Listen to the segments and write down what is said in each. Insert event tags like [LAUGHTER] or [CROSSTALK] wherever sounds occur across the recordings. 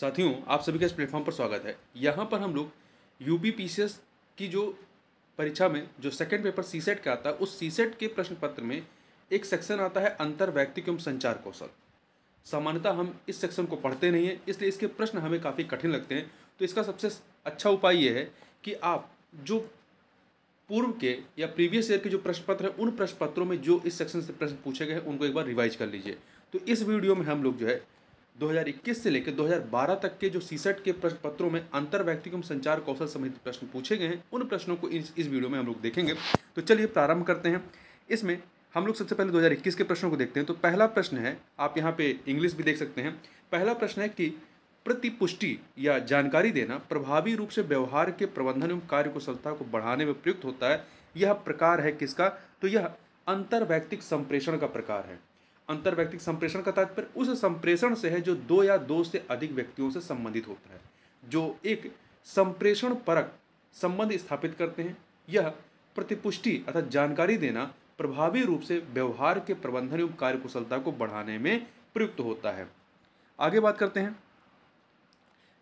साथियों आप सभी का इस प्लेटफॉर्म पर स्वागत है यहाँ पर हम लोग यू पी की जो परीक्षा में जो सेकंड पेपर सी सेट का आता है उस सी सेट के प्रश्न पत्र में एक सेक्शन आता है अंतर व्यक्तिक एवं संचार कौशल सामान्यतः हम इस सेक्शन को पढ़ते नहीं हैं इसलिए इसके प्रश्न हमें काफ़ी कठिन लगते हैं तो इसका सबसे अच्छा उपाय ये है कि आप जो पूर्व के या प्रीवियस ईयर के जो प्रश्न पत्र हैं उन प्रश्न पत्रों में जो इस सेक्शन से प्रश्न पूछे गए हैं उनको एक बार रिवाइज कर लीजिए तो इस वीडियो में हम लोग जो है 2021 से लेकर 2012 तक के जो सीसेट e के प्रश्न पत्रों में अंतर व्यक्तिगम संचार कौशल संबंधित प्रश्न पूछे गए हैं उन प्रश्नों को इस इस वीडियो में हम लोग देखेंगे तो चलिए प्रारंभ करते हैं इसमें हम लोग सबसे पहले 2021 के प्रश्नों को देखते हैं तो पहला प्रश्न है आप यहाँ पे इंग्लिश भी देख सकते हैं पहला प्रश्न है कि प्रतिपुष्टि या जानकारी देना प्रभावी रूप से व्यवहार के प्रबंधन एवं कार्य कुशलता को बढ़ाने में प्रयुक्त होता है यह प्रकार है किसका तो यह अंतर व्यक्तिक संप्रेषण का प्रकार है व्यक्तिक संप्रेषण का तात्पर्य उस संप्रेषण से है जो दो या दो से अधिक व्यक्तियों से संबंधित होता है जो एक संप्रेषण परक संबंध स्थापित करते हैं यह प्रतिपुष्टि अर्थात जानकारी देना प्रभावी रूप से व्यवहार के प्रबंधन एवं कार्यकुशलता को बढ़ाने में प्रयुक्त होता है आगे बात करते हैं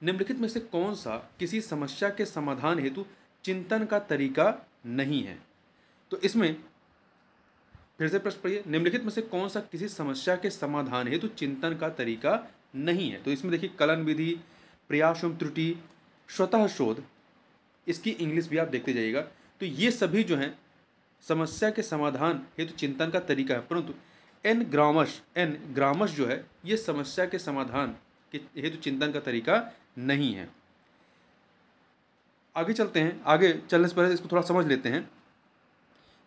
निम्नलिखित में से कौन सा किसी समस्या के समाधान हेतु चिंतन का तरीका नहीं है तो इसमें फिर से प्रश्न पढ़िए निम्नलिखित में से कौन सा किसी समस्या के समाधान हेतु तो चिंतन का तरीका नहीं है तो इसमें देखिए कलन विधि प्रयास एवं त्रुटि स्वतः शोध इसकी इंग्लिश भी आप देखते जाइएगा तो ये सभी जो हैं समस्या के समाधान हेतु तो चिंतन का तरीका है परंतु एन ग्रामश एन ग्रामश जो है ये समस्या के समाधान के हेतु तो चिंतन का तरीका नहीं है आगे चलते हैं आगे चलने से पहले इसको थोड़ा समझ लेते हैं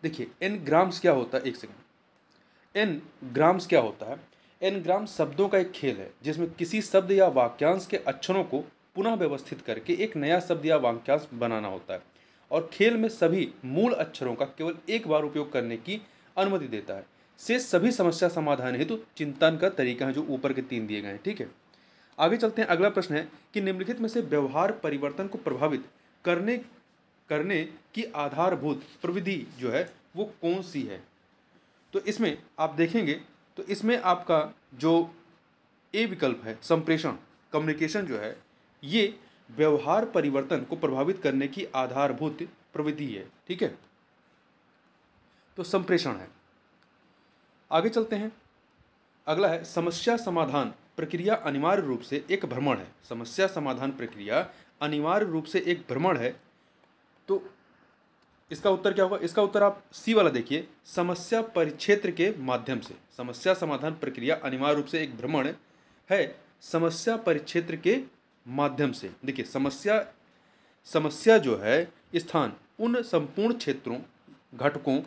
देखिए एन ग्राम्स क्या होता है एक सेकेंड एन ग्राम्स क्या होता है एन ग्राम शब्दों का एक खेल है जिसमें किसी शब्द या वाक्यांश के अक्षरों को पुनः व्यवस्थित करके एक नया शब्द या वाक्यांश बनाना होता है और खेल में सभी मूल अक्षरों का केवल एक बार उपयोग करने की अनुमति देता है से सभी समस्या समाधान हेतु तो चिंतन का तरीका है जो ऊपर के तीन दिए गए हैं ठीक है आगे चलते हैं अगला प्रश्न है कि निम्नलिखित में से व्यवहार परिवर्तन को प्रभावित करने करने की आधारभूत प्रविधि जो है वो कौन सी है तो इसमें आप देखेंगे तो इसमें आपका जो ए विकल्प है संप्रेषण कम्युनिकेशन जो है ये व्यवहार परिवर्तन को प्रभावित करने की आधारभूत प्रविधि है ठीक है तो संप्रेषण है आगे चलते हैं अगला है समस्या समाधान प्रक्रिया अनिवार्य रूप से एक भ्रमण है समस्या समाधान प्रक्रिया अनिवार्य रूप से एक भ्रमण है तो इसका उत्तर क्या होगा इसका उत्तर आप सी वाला देखिए समस्या परिक्षेत्र के माध्यम से समस्या समाधान प्रक्रिया अनिवार्य रूप से एक भ्रमण है समस्या परिक्षेत्र के माध्यम से देखिए समस्या समस्या जो है स्थान उन संपूर्ण क्षेत्रों घटकों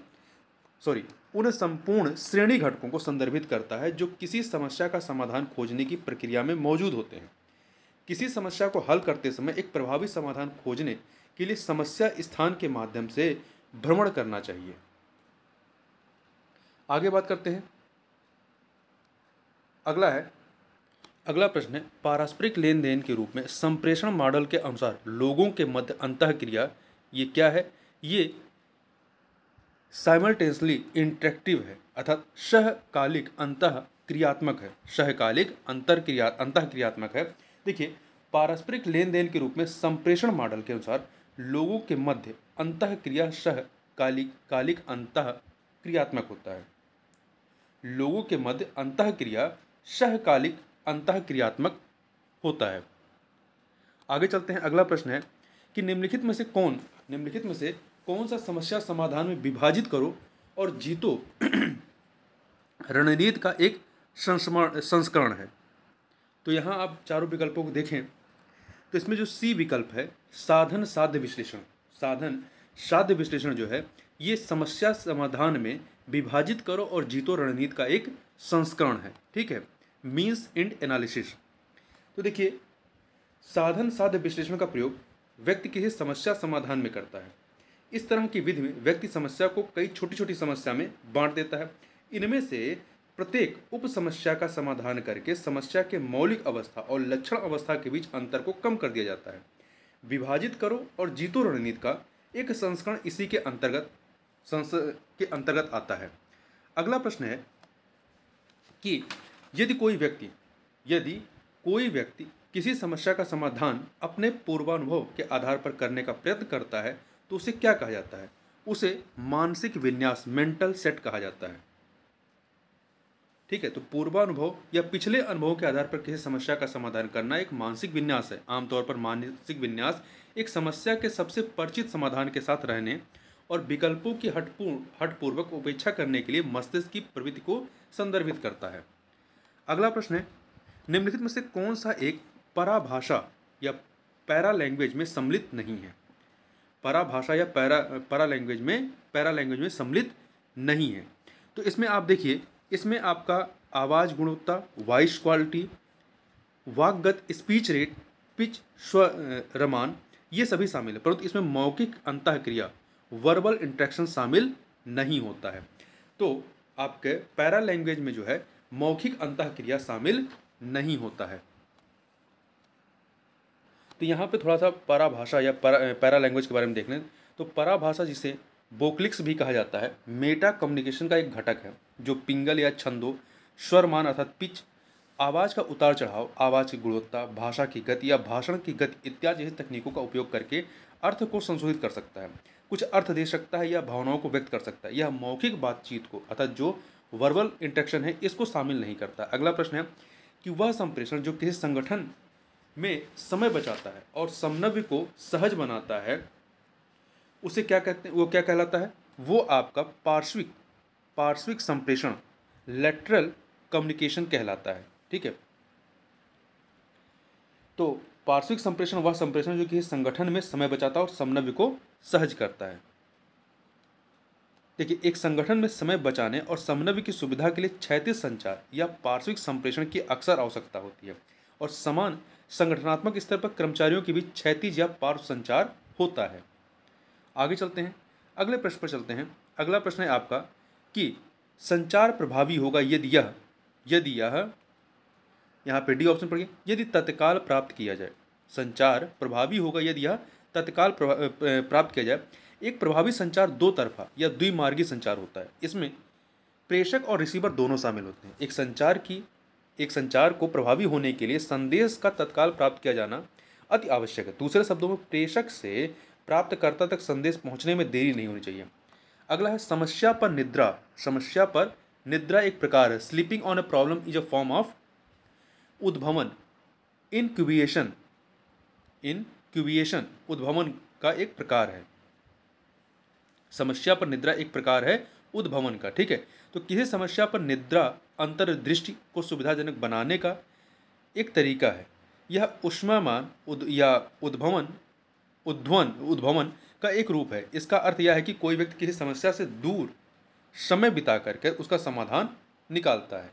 सॉरी उन संपूर्ण श्रेणी घटकों को संदर्भित करता है जो किसी समस्या का समाधान खोजने की प्रक्रिया में मौजूद होते हैं किसी समस्या को हल करते समय एक प्रभावी समाधान खोजने के लिए समस्या स्थान के माध्यम से भ्रमण करना चाहिए आगे बात करते हैं अगला है अगला प्रश्न है पारस्परिक लेन देन के रूप में संप्रेषण मॉडल के अनुसार लोगों के मध्य अंत क्रिया ये क्या है ये साइमल्टेनसली इंट्रेक्टिव है अर्थात सहकालिक अंत क्रियात्मक है सहकालिक अंतर क्रिया अंत क्रियात्मक है देखिए पारस्परिक लेन देन के रूप में संप्रेषण मॉडल के अनुसार लोगों के मध्य अंत क्रिया सह कालिक कालिक अंत क्रियात्मक होता है लोगों के मध्य अंत क्रिया सहकालिक अंत क्रियात्मक होता है आगे चलते हैं अगला प्रश्न है कि निम्नलिखित में से कौन निम्नलिखित में से कौन सा समस्या समाधान में विभाजित करो और जीतो [CLEARS THROAT] रणनीति का एक संस्मरण संस्करण है तो यहाँ आप चारों विकल्पों को देखें तो इसमें जो सी विकल्प है साधन साध्य विश्लेषण साधन साध्य विश्लेषण जो है ये समस्या समाधान में विभाजित करो और जीतो रणनीति का एक संस्करण है ठीक है मीन्स एंड एनालिसिस तो देखिए साधन साध्य विश्लेषण का प्रयोग व्यक्ति किसी समस्या समाधान में करता है इस तरह की विधि में व्यक्ति समस्या को कई छोटी छोटी समस्या में बांट देता है इनमें से प्रत्येक उप समस्या का समाधान करके समस्या के मौलिक अवस्था और लक्षण अवस्था के बीच अंतर को कम कर दिया जाता है विभाजित करो और जीतो रणनीति का एक संस्करण इसी के अंतर्गत संस के अंतर्गत आता है अगला प्रश्न है कि यदि कोई व्यक्ति यदि कोई व्यक्ति किसी समस्या का समाधान अपने पूर्वानुभव के आधार पर करने का प्रयत्न करता है तो उसे क्या कहा जाता है उसे मानसिक विन्यास मेंटल सेट कहा जाता है ठीक है तो पूर्वानुभव या पिछले अनुभव के आधार पर किसी समस्या का समाधान करना एक मानसिक विन्यास है आमतौर पर मानसिक विन्यास एक समस्या के सबसे परिचित समाधान के साथ रहने और विकल्पों की हटपूर्ण हटपूर्वक उपेक्षा करने के लिए मस्तिष्क की प्रवृत्ति को संदर्भित करता है अगला प्रश्न है निम्नलिखित में से कौन सा एक पराभाषा या पैरा लैंग्वेज में सम्मिलित नहीं है पराभाषा या पैरा पैरा लैंग्वेज में पैरा लैंग्वेज में सम्मिलित नहीं है तो इसमें आप देखिए इसमें आपका आवाज़ गुणवत्ता वॉइस क्वालिटी वाकगत स्पीच रेट पिच स्व रमान ये सभी शामिल है परंतु इसमें मौखिक अंत क्रिया वर्बल इंट्रैक्शन शामिल नहीं होता है तो आपके पैरा लैंग्वेज में जो है मौखिक अंत क्रिया शामिल नहीं होता है तो यहाँ पे थोड़ा सा पराभाषा या पैरा लैंग्वेज के बारे में देख लें तो पराभाषा जिसे बोकलिक्स भी कहा जाता है मेटा कम्युनिकेशन का एक घटक है जो पिंगल या छंदो स्वरमान अर्थात पिच आवाज़ का उतार चढ़ाव आवाज़ की गुणवत्ता भाषा की गति या भाषण की गति इत्यादि जैसी तकनीकों का उपयोग करके अर्थ को संशोधित कर सकता है कुछ अर्थ दे सकता है या भावनाओं को व्यक्त कर सकता है यह मौखिक बातचीत को अर्थात जो वर्बल इंटरेक्शन है इसको शामिल नहीं करता अगला प्रश्न है कि वह संप्रेषण जो किसी संगठन में समय बचाता है और समन्वय को सहज बनाता है उसे क्या कहते हैं वो क्या कहलाता है वो आपका पार्श्विक पार्श्विक संप्रेषण लेटरल कम्युनिकेशन कहलाता है ठीक है तो पार्श्विक संप्रेषण वह संप्रेषण जो कि संगठन में समय बचाता और समन्वय को सहज करता है देखिए एक संगठन में समय बचाने और समन्वय की सुविधा के लिए क्षैतिज संचार या पार्श्विक संप्रेषण की अक्सर आवश्यकता होती है और समान संगठनात्मक स्तर पर कर्मचारियों के बीच क्षैतिज या पार्श्व संचार होता है आगे चलते हैं अगले प्रश्न पर चलते हैं अगला प्रश्न है आपका कि संचार प्रभावी होगा यदि यह यदि यह यहाँ पे डी ऑप्शन पढ़िए यदि तत्काल प्राप्त किया जाए संचार प्रभावी होगा यदि यह तत्काल प्राप्त किया जाए एक प्रभावी संचार दो तरफा या द्विमार्गी संचार होता है इसमें प्रेषक और रिसीवर दोनों शामिल होते हैं एक संचार की एक संचार को प्रभावी होने के लिए संदेश का तत्काल प्राप्त किया जाना अति आवश्यक है दूसरे शब्दों में प्रेषक से प्राप्तकर्ता तक संदेश पहुंचने में देरी नहीं होनी चाहिए अगला है समस्या पर निद्रा समस्या पर निद्रा एक प्रकार है sleeping on a problem is a form of उद्भवन इनक्यूबिएशन इनक्यूबिएशन उद्भवन का एक प्रकार है समस्या पर निद्रा एक प्रकार है उद्भवन का ठीक है तो किसी समस्या पर निद्रा अंतर्दृष्टि को सुविधाजनक बनाने का एक तरीका है यह मान उद या उद्भवन उद्भवन उद्भवन का एक रूप है इसका अर्थ यह है कि कोई व्यक्ति किसी समस्या से दूर समय बिता करके उसका समाधान निकालता है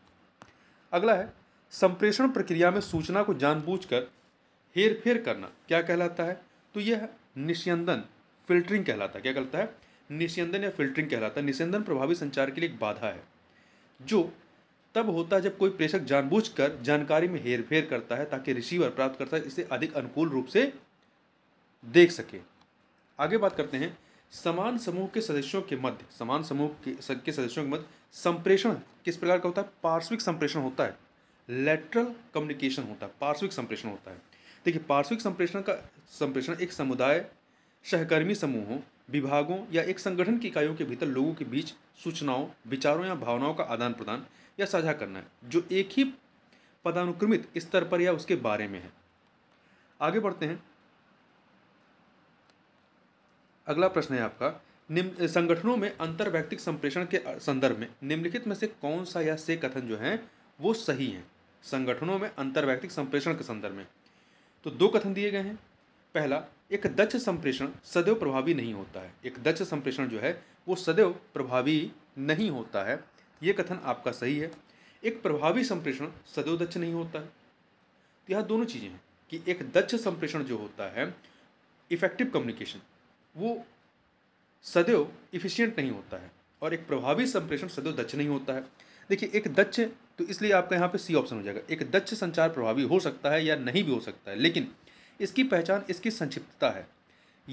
अगला है संप्रेषण प्रक्रिया में सूचना को जानबूझकर हेर फेर करना क्या कहलाता है तो यह निस्यंदन फिल्टरिंग कहलाता है क्या कहलाता है निस्यंदन या फिल्टरिंग कहलाता है निस्यंदन प्रभावी संचार के लिए एक बाधा है जो तब होता है जब कोई प्रेषक जानबूझकर जानकारी में हेर फेर करता है ताकि रिसीवर प्राप्त करता है इसे अधिक अनुकूल रूप से देख सके आगे बात करते हैं समान समूह के सदस्यों के मध्य समान समूह के, सदस्यों के मध्य संप्रेषण किस प्रकार का होता है पार्श्विक संप्रेषण होता है लेटरल कम्युनिकेशन होता है पार्श्विक संप्रेषण होता है देखिए पार्श्विक संप्रेषण का संप्रेषण एक समुदाय सहकर्मी समूहों विभागों या एक संगठन की इकाइयों के भीतर लोगों के बीच सूचनाओं विचारों या भावनाओं का आदान प्रदान या साझा करना है जो एक ही पदानुक्रमित स्तर पर या उसके बारे में है आगे बढ़ते हैं अगला प्रश्न है आपका निम्न संगठनों में अंतर व्यक्तिक संप्रेषण के संदर्भ में निम्नलिखित में से कौन सा या से कथन जो है वो सही हैं संगठनों में अंतर व्यक्तिक संप्रेषण के संदर्भ में तो दो कथन दिए गए हैं पहला एक दक्ष संप्रेषण सदैव प्रभावी नहीं होता है एक दक्ष संप्रेषण जो है वो सदैव प्रभावी नहीं होता है ये कथन आपका सही है एक प्रभावी संप्रेषण सदैव दक्ष नहीं होता है तो यह दोनों चीज़ें हैं कि एक दक्ष संप्रेषण जो होता है इफेक्टिव कम्युनिकेशन वो सदैव इफ़िशियंट नहीं होता है और एक प्रभावी संप्रेषण सदैव दक्ष नहीं होता है देखिए एक दक्ष तो इसलिए आपका यहाँ पे सी ऑप्शन हो जाएगा एक दक्ष संचार प्रभावी हो सकता है या नहीं भी हो सकता है लेकिन इसकी पहचान इसकी संक्षिप्तता है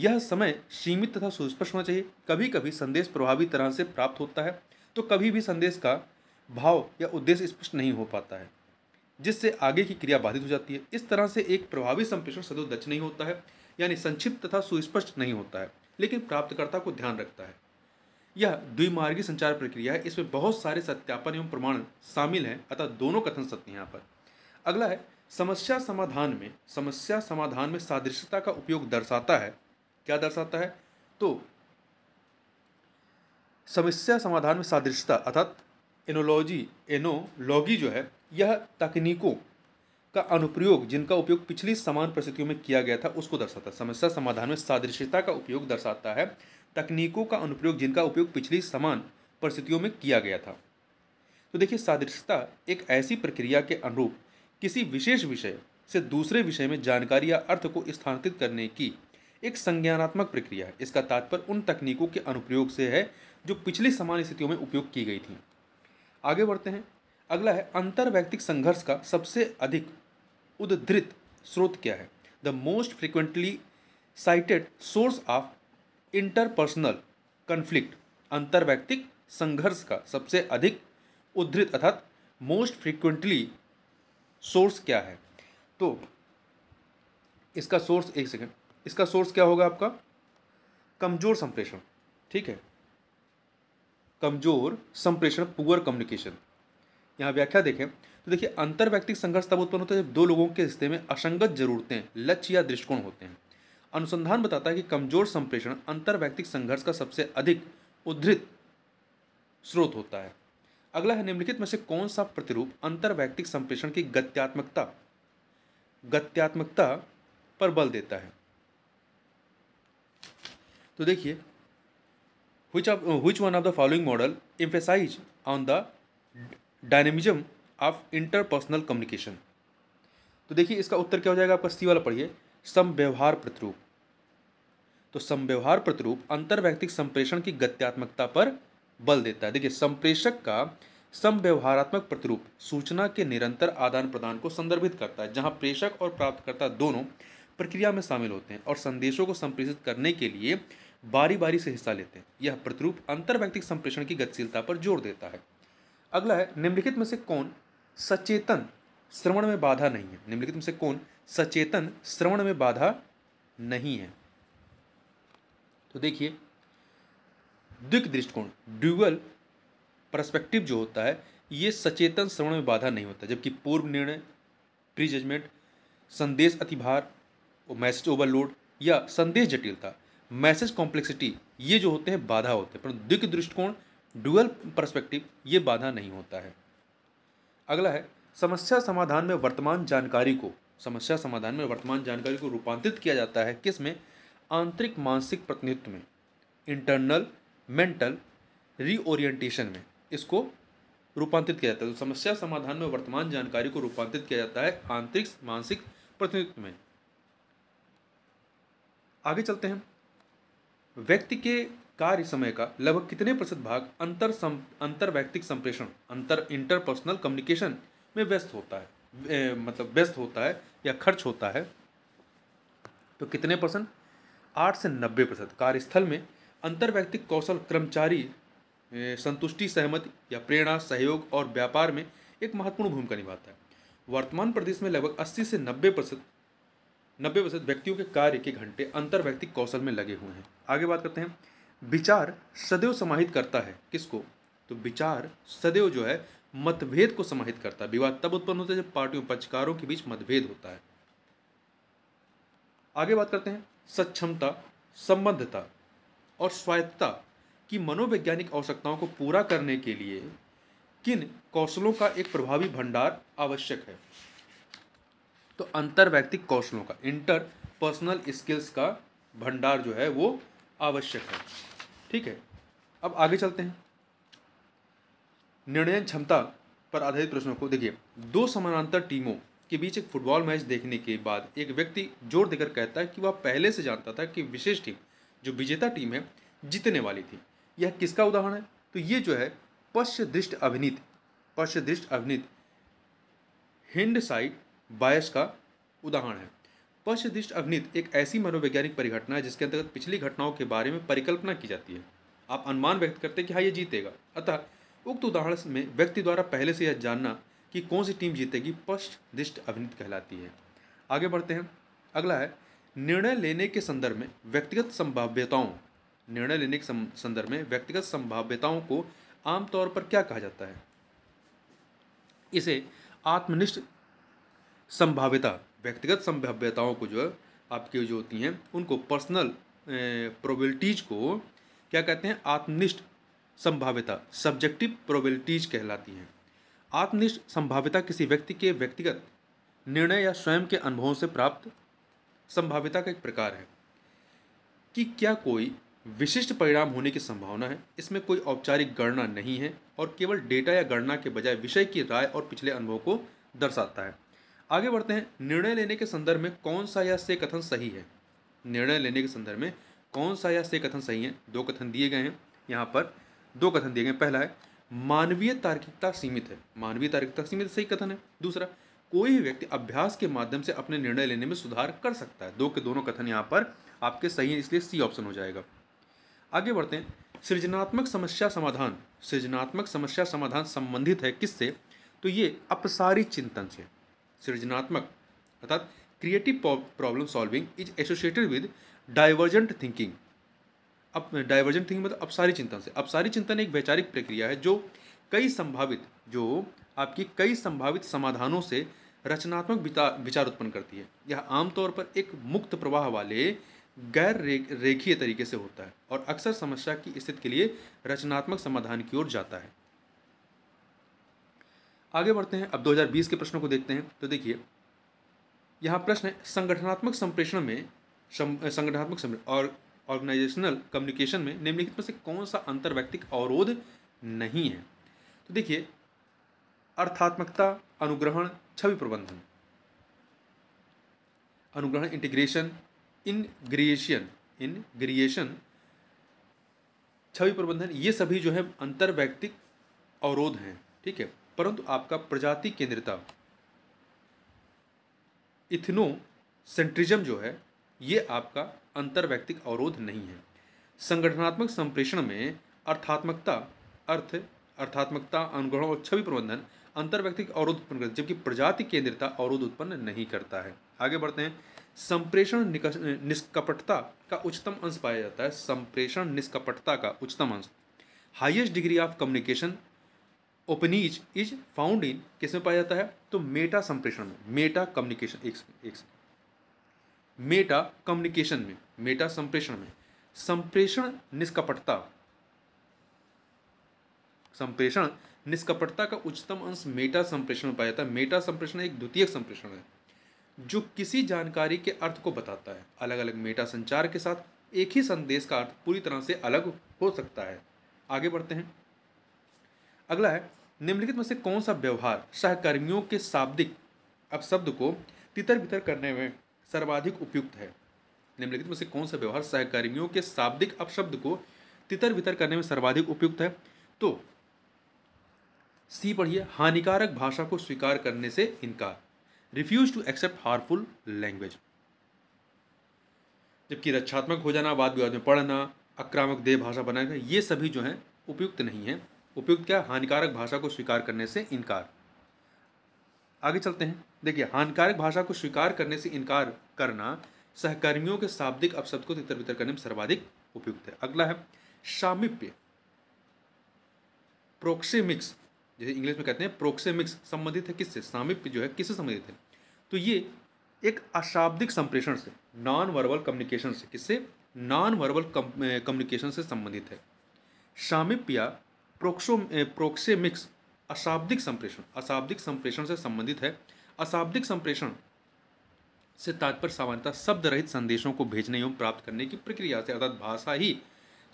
यह समय सीमित तथा सुस्पष्ट होना चाहिए कभी कभी संदेश प्रभावी तरह से प्राप्त होता है तो कभी भी संदेश का भाव या उद्देश्य स्पष्ट नहीं हो पाता है जिससे आगे की क्रिया बाधित हो जाती है इस तरह से एक प्रभावी संप्रेषण सदैव दक्ष नहीं होता है यानी संक्षिप्त तथा सुस्पष्ट नहीं होता है लेकिन प्राप्तकर्ता को ध्यान रखता है यह द्विमार्गी संचार प्रक्रिया है इसमें बहुत सारे सत्यापन एवं प्रमाण शामिल हैं अतः दोनों कथन सत्य यहाँ पर अगला है समस्या समाधान में समस्या समाधान में सादृश्यता का उपयोग दर्शाता है क्या दर्शाता है तो समस्या समाधान में सादृश्यता अर्थात एनोलॉजी एनोलॉगी जो है यह तकनीकों का अनुप्रयोग जिनका उपयोग पिछली समान परिस्थितियों में किया गया था उसको दर्शाता है समस्या समाधान में सादृश्यता का उपयोग दर्शाता है तकनीकों का अनुप्रयोग जिनका उपयोग पिछली समान परिस्थितियों में किया गया था तो देखिए सादृश्यता एक ऐसी प्रक्रिया के अनुरूप किसी विशेष विषय से दूसरे विषय में जानकारी या अर्थ को स्थानांतरित करने की एक संज्ञानात्मक प्रक्रिया है इसका तात्पर्य उन तकनीकों के अनुप्रयोग से है जो पिछली समान स्थितियों में उपयोग की गई थी आगे बढ़ते हैं अगला है व्यक्तिक संघर्ष का सबसे अधिक उद्धृत स्रोत क्या है the most frequently cited source of interpersonal conflict अंतर्वैयक्तिक संघर्ष का सबसे अधिक उद्धृत अर्थात मोस्ट फ्रिक्वेंटली सोर्स क्या है तो इसका सोर्स एक सेकेंड इसका सोर्स क्या होगा आपका कमज़ोर संप्रेषण ठीक है कमज़ोर संप्रेषण पुअर कम्युनिकेशन यहाँ व्याख्या देखें तो देखिए अंतर व्यक्तिक संघर्ष तब उत्पन्न होता है जब दो लोगों के रिश्ते में असंगत जरूरतें लक्ष्य या दृष्टिकोण होते हैं अनुसंधान बताता है कि कमजोर संप्रेषण अंतर व्यक्तिक संघर्ष का सबसे अधिक उद्धृत स्रोत होता है अगला है निम्नलिखित में से कौन सा प्रतिरूप अंतर व्यक्तिक संप्रेषण की गत्यात्मकता गत्यात्मकता पर बल देता है तो देखिए which one of the following model emphasize on the dynamism of interpersonal communication तो देखिए इसका उत्तर क्या हो जाएगा आपका सी वाला पढ़िए समव्यवहार प्रतिरूप तो समव्यवहार प्रतिरूप अंतर्व्यक्तिक संप्रेषण की गत्यात्मकता पर बल देता है देखिए संप्रेषक का समव्यवहारात्मक प्रतिरूप सूचना के निरंतर आदान प्रदान को संदर्भित करता है जहां प्रेषक और प्राप्तकर्ता दोनों प्रक्रिया में शामिल होते हैं और संदेशों को संप्रेषित करने के लिए बारी बारी से हिस्सा लेते हैं यह प्रतिरूप अंतर्वैयक्तिक संप्रेषण की गतिशीलता पर जोर देता है अगला है निम्नलिखित में से कौन सचेतन श्रवण में बाधा नहीं है निम्नलिखित में से कौन सचेतन श्रवण में बाधा नहीं है तो देखिए द्विक दृष्टिकोण ड्यूअल परस्पेक्टिव जो होता है ये सचेतन श्रवण में बाधा नहीं होता जबकि पूर्व निर्णय प्री जजमेंट संदेश अतिभार मैसेज ओवरलोड या संदेश जटिलता मैसेज कॉम्प्लेक्सिटी ये जो होते हैं बाधा होते हैं पर द्विक दृष्टिकोण ड्यूअल परस्पेक्टिव ये बाधा नहीं होता है अगला है समस्या समाधान में वर्तमान जानकारी को समस्या समाधान में वर्तमान जानकारी को रूपांतरित किया जाता है किस में आंतरिक मानसिक प्रतिनिधित्व में इंटरनल मेंटल रीओरिएंटेशन में इसको रूपांतरित किया जाता है तो समस्या समाधान में वर्तमान जानकारी को रूपांतरित किया जाता है आंतरिक मानसिक प्रतिनिधित्व में आगे चलते हैं व्यक्ति के कार्य समय का लगभग कितने प्रतिशत भाग अंतर सम अंतर व्यक्तिक संप्रेषण अंतर इंटरपर्सनल कम्युनिकेशन में व्यस्त होता है ए, मतलब व्यस्त होता है या खर्च होता है तो कितने परसेंट आठ से नब्बे प्रतिशत कार्यस्थल में व्यक्तिक कौशल कर्मचारी संतुष्टि सहमति या प्रेरणा सहयोग और व्यापार में एक महत्वपूर्ण भूमिका निभाता है वर्तमान प्रदेश में लगभग 80 से 90 प्रतिशत नब्बे प्रतिशत व्यक्तियों के कार्य के घंटे व्यक्तिक कौशल में लगे हुए हैं आगे बात करते हैं विचार सदैव समाहित करता है किसको तो विचार सदैव जो है मतभेद को समाहित करता है विवाद तब उत्पन्न होता है जब पार्टियों पक्षकारों के बीच मतभेद होता है आगे बात करते हैं सक्षमता संबद्धता और स्वायत्तता की मनोवैज्ञानिक आवश्यकताओं को पूरा करने के लिए किन कौशलों का एक प्रभावी भंडार आवश्यक है तो अंतर्व्यक्तिक कौशलों का इंटर पर्सनल स्किल्स का भंडार जो है वो आवश्यक है ठीक है अब आगे चलते हैं निर्णय क्षमता पर आधारित प्रश्नों को देखिए दो समानांतर टीमों के बीच एक फुटबॉल मैच देखने के बाद एक व्यक्ति जोर देकर कहता है कि वह पहले से जानता था कि विशेष टीम जो विजेता टीम है जीतने वाली थी यह किसका उदाहरण है तो ये जो है पश्चदृष्ट अभिनीत पश्चदृष्ट अभिनीत हिंड साइड बायस का उदाहरण है पश्चिष्ट अग्नित एक ऐसी मनोवैज्ञानिक परिघटना है जिसके अंतर्गत पिछली घटनाओं के बारे में परिकल्पना की जाती है आप अनुमान व्यक्त करते हैं कि हाँ ये जीतेगा अतः उक्त उदाहरण में व्यक्ति द्वारा पहले से यह जानना कि कौन सी टीम जीतेगी पश्चदिष्ट अग्नित कहलाती है आगे बढ़ते हैं अगला है निर्णय लेने के संदर्भ में व्यक्तिगत संभाव्यताओं निर्णय लेने के संदर्भ में व्यक्तिगत संभाव्यताओं को आमतौर पर क्या कहा जाता है इसे आत्मनिष्ठ संभाव्यता व्यक्तिगत संभाव्यताओं को जो है आपकी जो होती हैं उनको पर्सनल प्रोबेबिलिटीज को क्या कहते हैं आत्मनिष्ठ संभाव्यता सब्जेक्टिव प्रोबेबिलिटीज कहलाती हैं आत्मनिष्ठ संभाव्यता किसी व्यक्ति के व्यक्तिगत निर्णय या स्वयं के अनुभवों से प्राप्त संभाव्यता का एक प्रकार है कि क्या कोई विशिष्ट परिणाम होने की संभावना है इसमें कोई औपचारिक गणना नहीं है और केवल डेटा या गणना के बजाय विषय की राय और पिछले अनुभव को दर्शाता है आगे बढ़ते हैं निर्णय लेने के संदर्भ में कौन सा या से कथन सही है निर्णय लेने के संदर्भ में कौन सा या से कथन सही है दो कथन दिए गए हैं यहाँ पर दो कथन दिए गए पहला है मानवीय तार्किकता सीमित है मानवीय तार्किकता सीमित सही कथन है दूसरा कोई भी व्यक्ति अभ्यास के माध्यम से अपने निर्णय लेने में सुधार कर सकता है दो के दोनों कथन यहाँ पर आपके सही हैं इसलिए सी ऑप्शन हो जाएगा आगे बढ़ते हैं सृजनात्मक समस्या समाधान सृजनात्मक समस्या समाधान संबंधित है किससे तो ये अपसारी चिंतन से सृजनात्मक अर्थात creative problem solving is associated with divergent thinking अब डाइवर्जेंट थिंकिंग मतलब अपसारी चिंतन से अपसारी चिंतन एक वैचारिक प्रक्रिया है जो कई संभावित जो आपकी कई संभावित समाधानों से रचनात्मक विचार उत्पन्न करती है यह आमतौर पर एक मुक्त प्रवाह वाले गैर रे, रेखीय तरीके से होता है और अक्सर समस्या की स्थिति के लिए रचनात्मक समाधान की ओर जाता है आगे बढ़ते हैं अब 2020 के प्रश्नों को देखते हैं तो देखिए यहाँ प्रश्न है संगठनात्मक संप्रेषण में संगठनात्मक और ऑर्गेनाइजेशनल कम्युनिकेशन में निम्नलिखित में से कौन सा व्यक्तिक अवरोध नहीं है तो देखिए अर्थात्मकता अनुग्रहण छवि प्रबंधन अनुग्रहण इंटीग्रेशन इनग्रिएशन इनग्रिएशन छवि प्रबंधन ये सभी जो है व्यक्तिक अवरोध हैं ठीक है परंतु आपका प्रजाति केंद्रता इथनो सेंट्रिज्म जो है ये आपका अंतर्व्यक्तिक अवरोध नहीं है संगठनात्मक संप्रेषण में अर्थात्मकता अर्थ अर्थात्मकता अनुग्रहण और छवि प्रबंधन अंतर्व्यक्तिक अवरोध उत्पन्न करता है जबकि प्रजाति केंद्रता अवरोध उत्पन्न नहीं करता है आगे बढ़ते हैं संप्रेषण निष्कपटता का उच्चतम अंश पाया जाता है संप्रेषण निष्कपटता का उच्चतम अंश highest degree of communication openness is found in किस में पाया जाता है तो मेटा संप्रेषण में मेटा कम्युनिकेशन एक एक मेटा कम्युनिकेशन में मेटा संप्रेषण में संप्रेषण निष्कपटता संप्रेषण निष्कपटता का उच्चतम अंश मेटा संप्रेषण में पाया जाता है मेटा संप्रेषण एक द्वितीय संप्रेषण है जो किसी जानकारी के अर्थ को बताता है अलग अलग मेटा संचार के साथ एक ही संदेश का अर्थ पूरी तरह से अलग हो सकता है आगे बढ़ते हैं अगला है निम्नलिखित में से कौन सा व्यवहार सहकर्मियों के शाब्दिक अपशब्द को तितर बितर करने में सर्वाधिक उपयुक्त है निम्नलिखित में से कौन सा व्यवहार सहकर्मियों के शाब्दिक अपशब्द को तितर बितर करने में सर्वाधिक उपयुक्त है तो सी पढ़िए हानिकारक भाषा को स्वीकार करने से इनकार refuse to accept harmful language जबकि रक्षात्मक हो जाना वाद विवाद में पढ़ना आक्रामक देह भाषा बनाना ये सभी जो हैं उपयुक्त नहीं हैं उपयुक्त क्या हानिकारक भाषा को स्वीकार करने से इनकार आगे चलते हैं देखिए हानिकारक भाषा को स्वीकार करने से इनकार करना सहकर्मियों के शाब्दिक अपशब्द को तितर बितर करने में सर्वाधिक उपयुक्त है अगला है सामिप्य प्रोक्सेमिक्स जैसे इंग्लिश में कहते हैं प्रोक्सेमिक्स संबंधित है किससे सामिप्य जो है किससे संबंधित है तो ये एक अशाब्दिक संप्रेषण से नॉन वर्बल कम्युनिकेशन से किससे नॉन वर्बल कम्युनिकेशन से संबंधित है सामिप्य प्रोक्सो प्रोक्सेमिक्स अशाब्दिक संप्रेषण अशाब्दिक संप्रेषण से संबंधित है अशाब्दिक संप्रेषण से तात्पर्य सामान्यतः शब्द रहित संदेशों को भेजने एवं प्राप्त करने की प्रक्रिया से अर्थात भाषा ही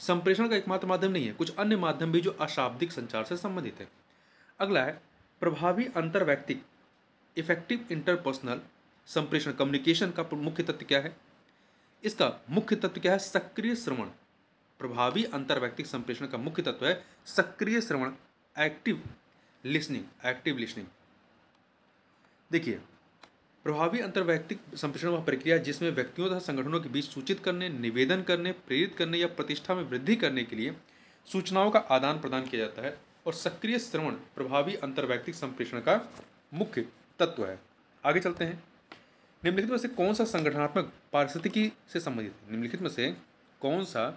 संप्रेषण का एकमात्र माध्यम नहीं है कुछ अन्य माध्यम भी जो अशाब्दिक संचार से संबंधित है अगला है प्रभावी अंतर्व्यक्तिक इफेक्टिव इंटरपर्सनल संप्रेषण कम्युनिकेशन का मुख्य तत्व क्या है इसका मुख्य तत्व क्या है सक्रिय श्रवण प्रभावी अंतर्वैयक्तिक संप्रेषण का मुख्य तत्व है सक्रिय श्रवण एक्टिव लिसनिंग एक्टिव लिसनिंग देखिए प्रभावी अंतर्वैयक्तिक संप्रेषण वह प्रक्रिया जिसमें व्यक्तियों तथा संगठनों के बीच सूचित करने निवेदन करने प्रेरित करने या प्रतिष्ठा में वृद्धि करने के लिए सूचनाओं का आदान प्रदान किया जाता है और सक्रिय श्रवण प्रभावी अंतर्व्यक्तिक संप्रेषण का मुख्य तत्व है आगे चलते हैं निम्नलिखित में से कौन सा संगठनात्मक पारिस्थितिकी से संबंधित है निम्नलिखित में से कौन सा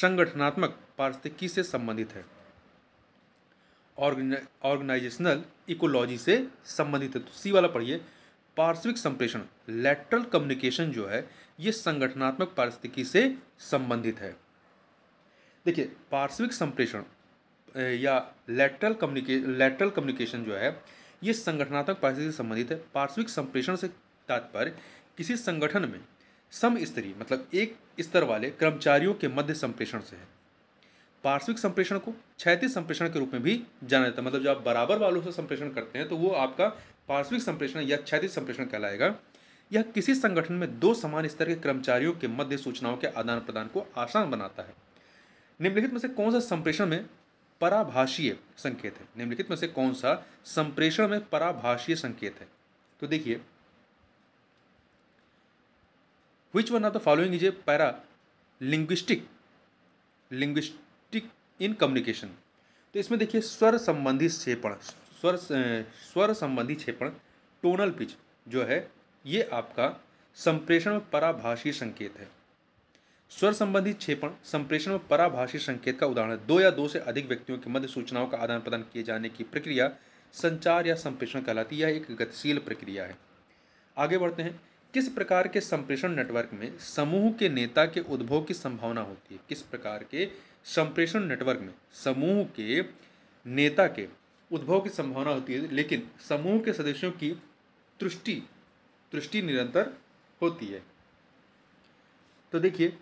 संगठनात्मक पारिस्थितिकी से संबंधित है ऑर्गेनाइजेशनल इकोलॉजी से संबंधित है तो सी वाला पढ़िए पार्श्विक संप्रेषण लेटरल कम्युनिकेशन जो है ये संगठनात्मक पारिस्थितिकी से संबंधित है देखिए पार्श्विक संप्रेषण या लेटरल कम्युनिके लेटरल कम्युनिकेशन जो है ये संगठनात्मक पारिस्थिति से संबंधित है पार्श्विक संप्रेषण से तात्पर्य किसी संगठन में सम स्तरीय मतलब एक स्तर वाले कर्मचारियों के मध्य संप्रेषण से है पार्श्विक संप्रेषण को क्षैतिज संप्रेषण के रूप में भी जाना जाता है मतलब जब आप बराबर वालों से संप्रेषण करते हैं तो वो आपका पार्श्विक संप्रेषण या क्षैतिज संप्रेषण कहलाएगा यह किसी संगठन में दो समान स्तर के कर्मचारियों के मध्य सूचनाओं के आदान प्रदान को आसान बनाता है निम्नलिखित में से कौन सा संप्रेषण में पराभाषीय संकेत है निम्नलिखित में से कौन सा संप्रेषण में पराभाषीय संकेत है तो देखिए which one of the following is a para linguistic linguistic in communication तो इसमें देखिए स्वर संबंधी क्षेपण स्वर स्वर संबंधी क्षेपण टोनल पिच जो है ये आपका संप्रेषण में पराभाषी संकेत है स्वर संबंधी क्षेपण संप्रेषण में पराभाषी संकेत का उदाहरण है दो या दो से अधिक व्यक्तियों के मध्य सूचनाओं का आदान प्रदान किए जाने की प्रक्रिया संचार या संप्रेषण कहलाती है एक गतिशील प्रक्रिया है आगे बढ़ते हैं किस प्रकार के संप्रेषण नेटवर्क में समूह के नेता के उद्भव की संभावना होती है किस प्रकार के संप्रेषण नेटवर्क में समूह के नेता के उद्भव की संभावना होती है लेकिन समूह के सदस्यों की तुष्टि तुष्टि निरंतर होती है तो देखिए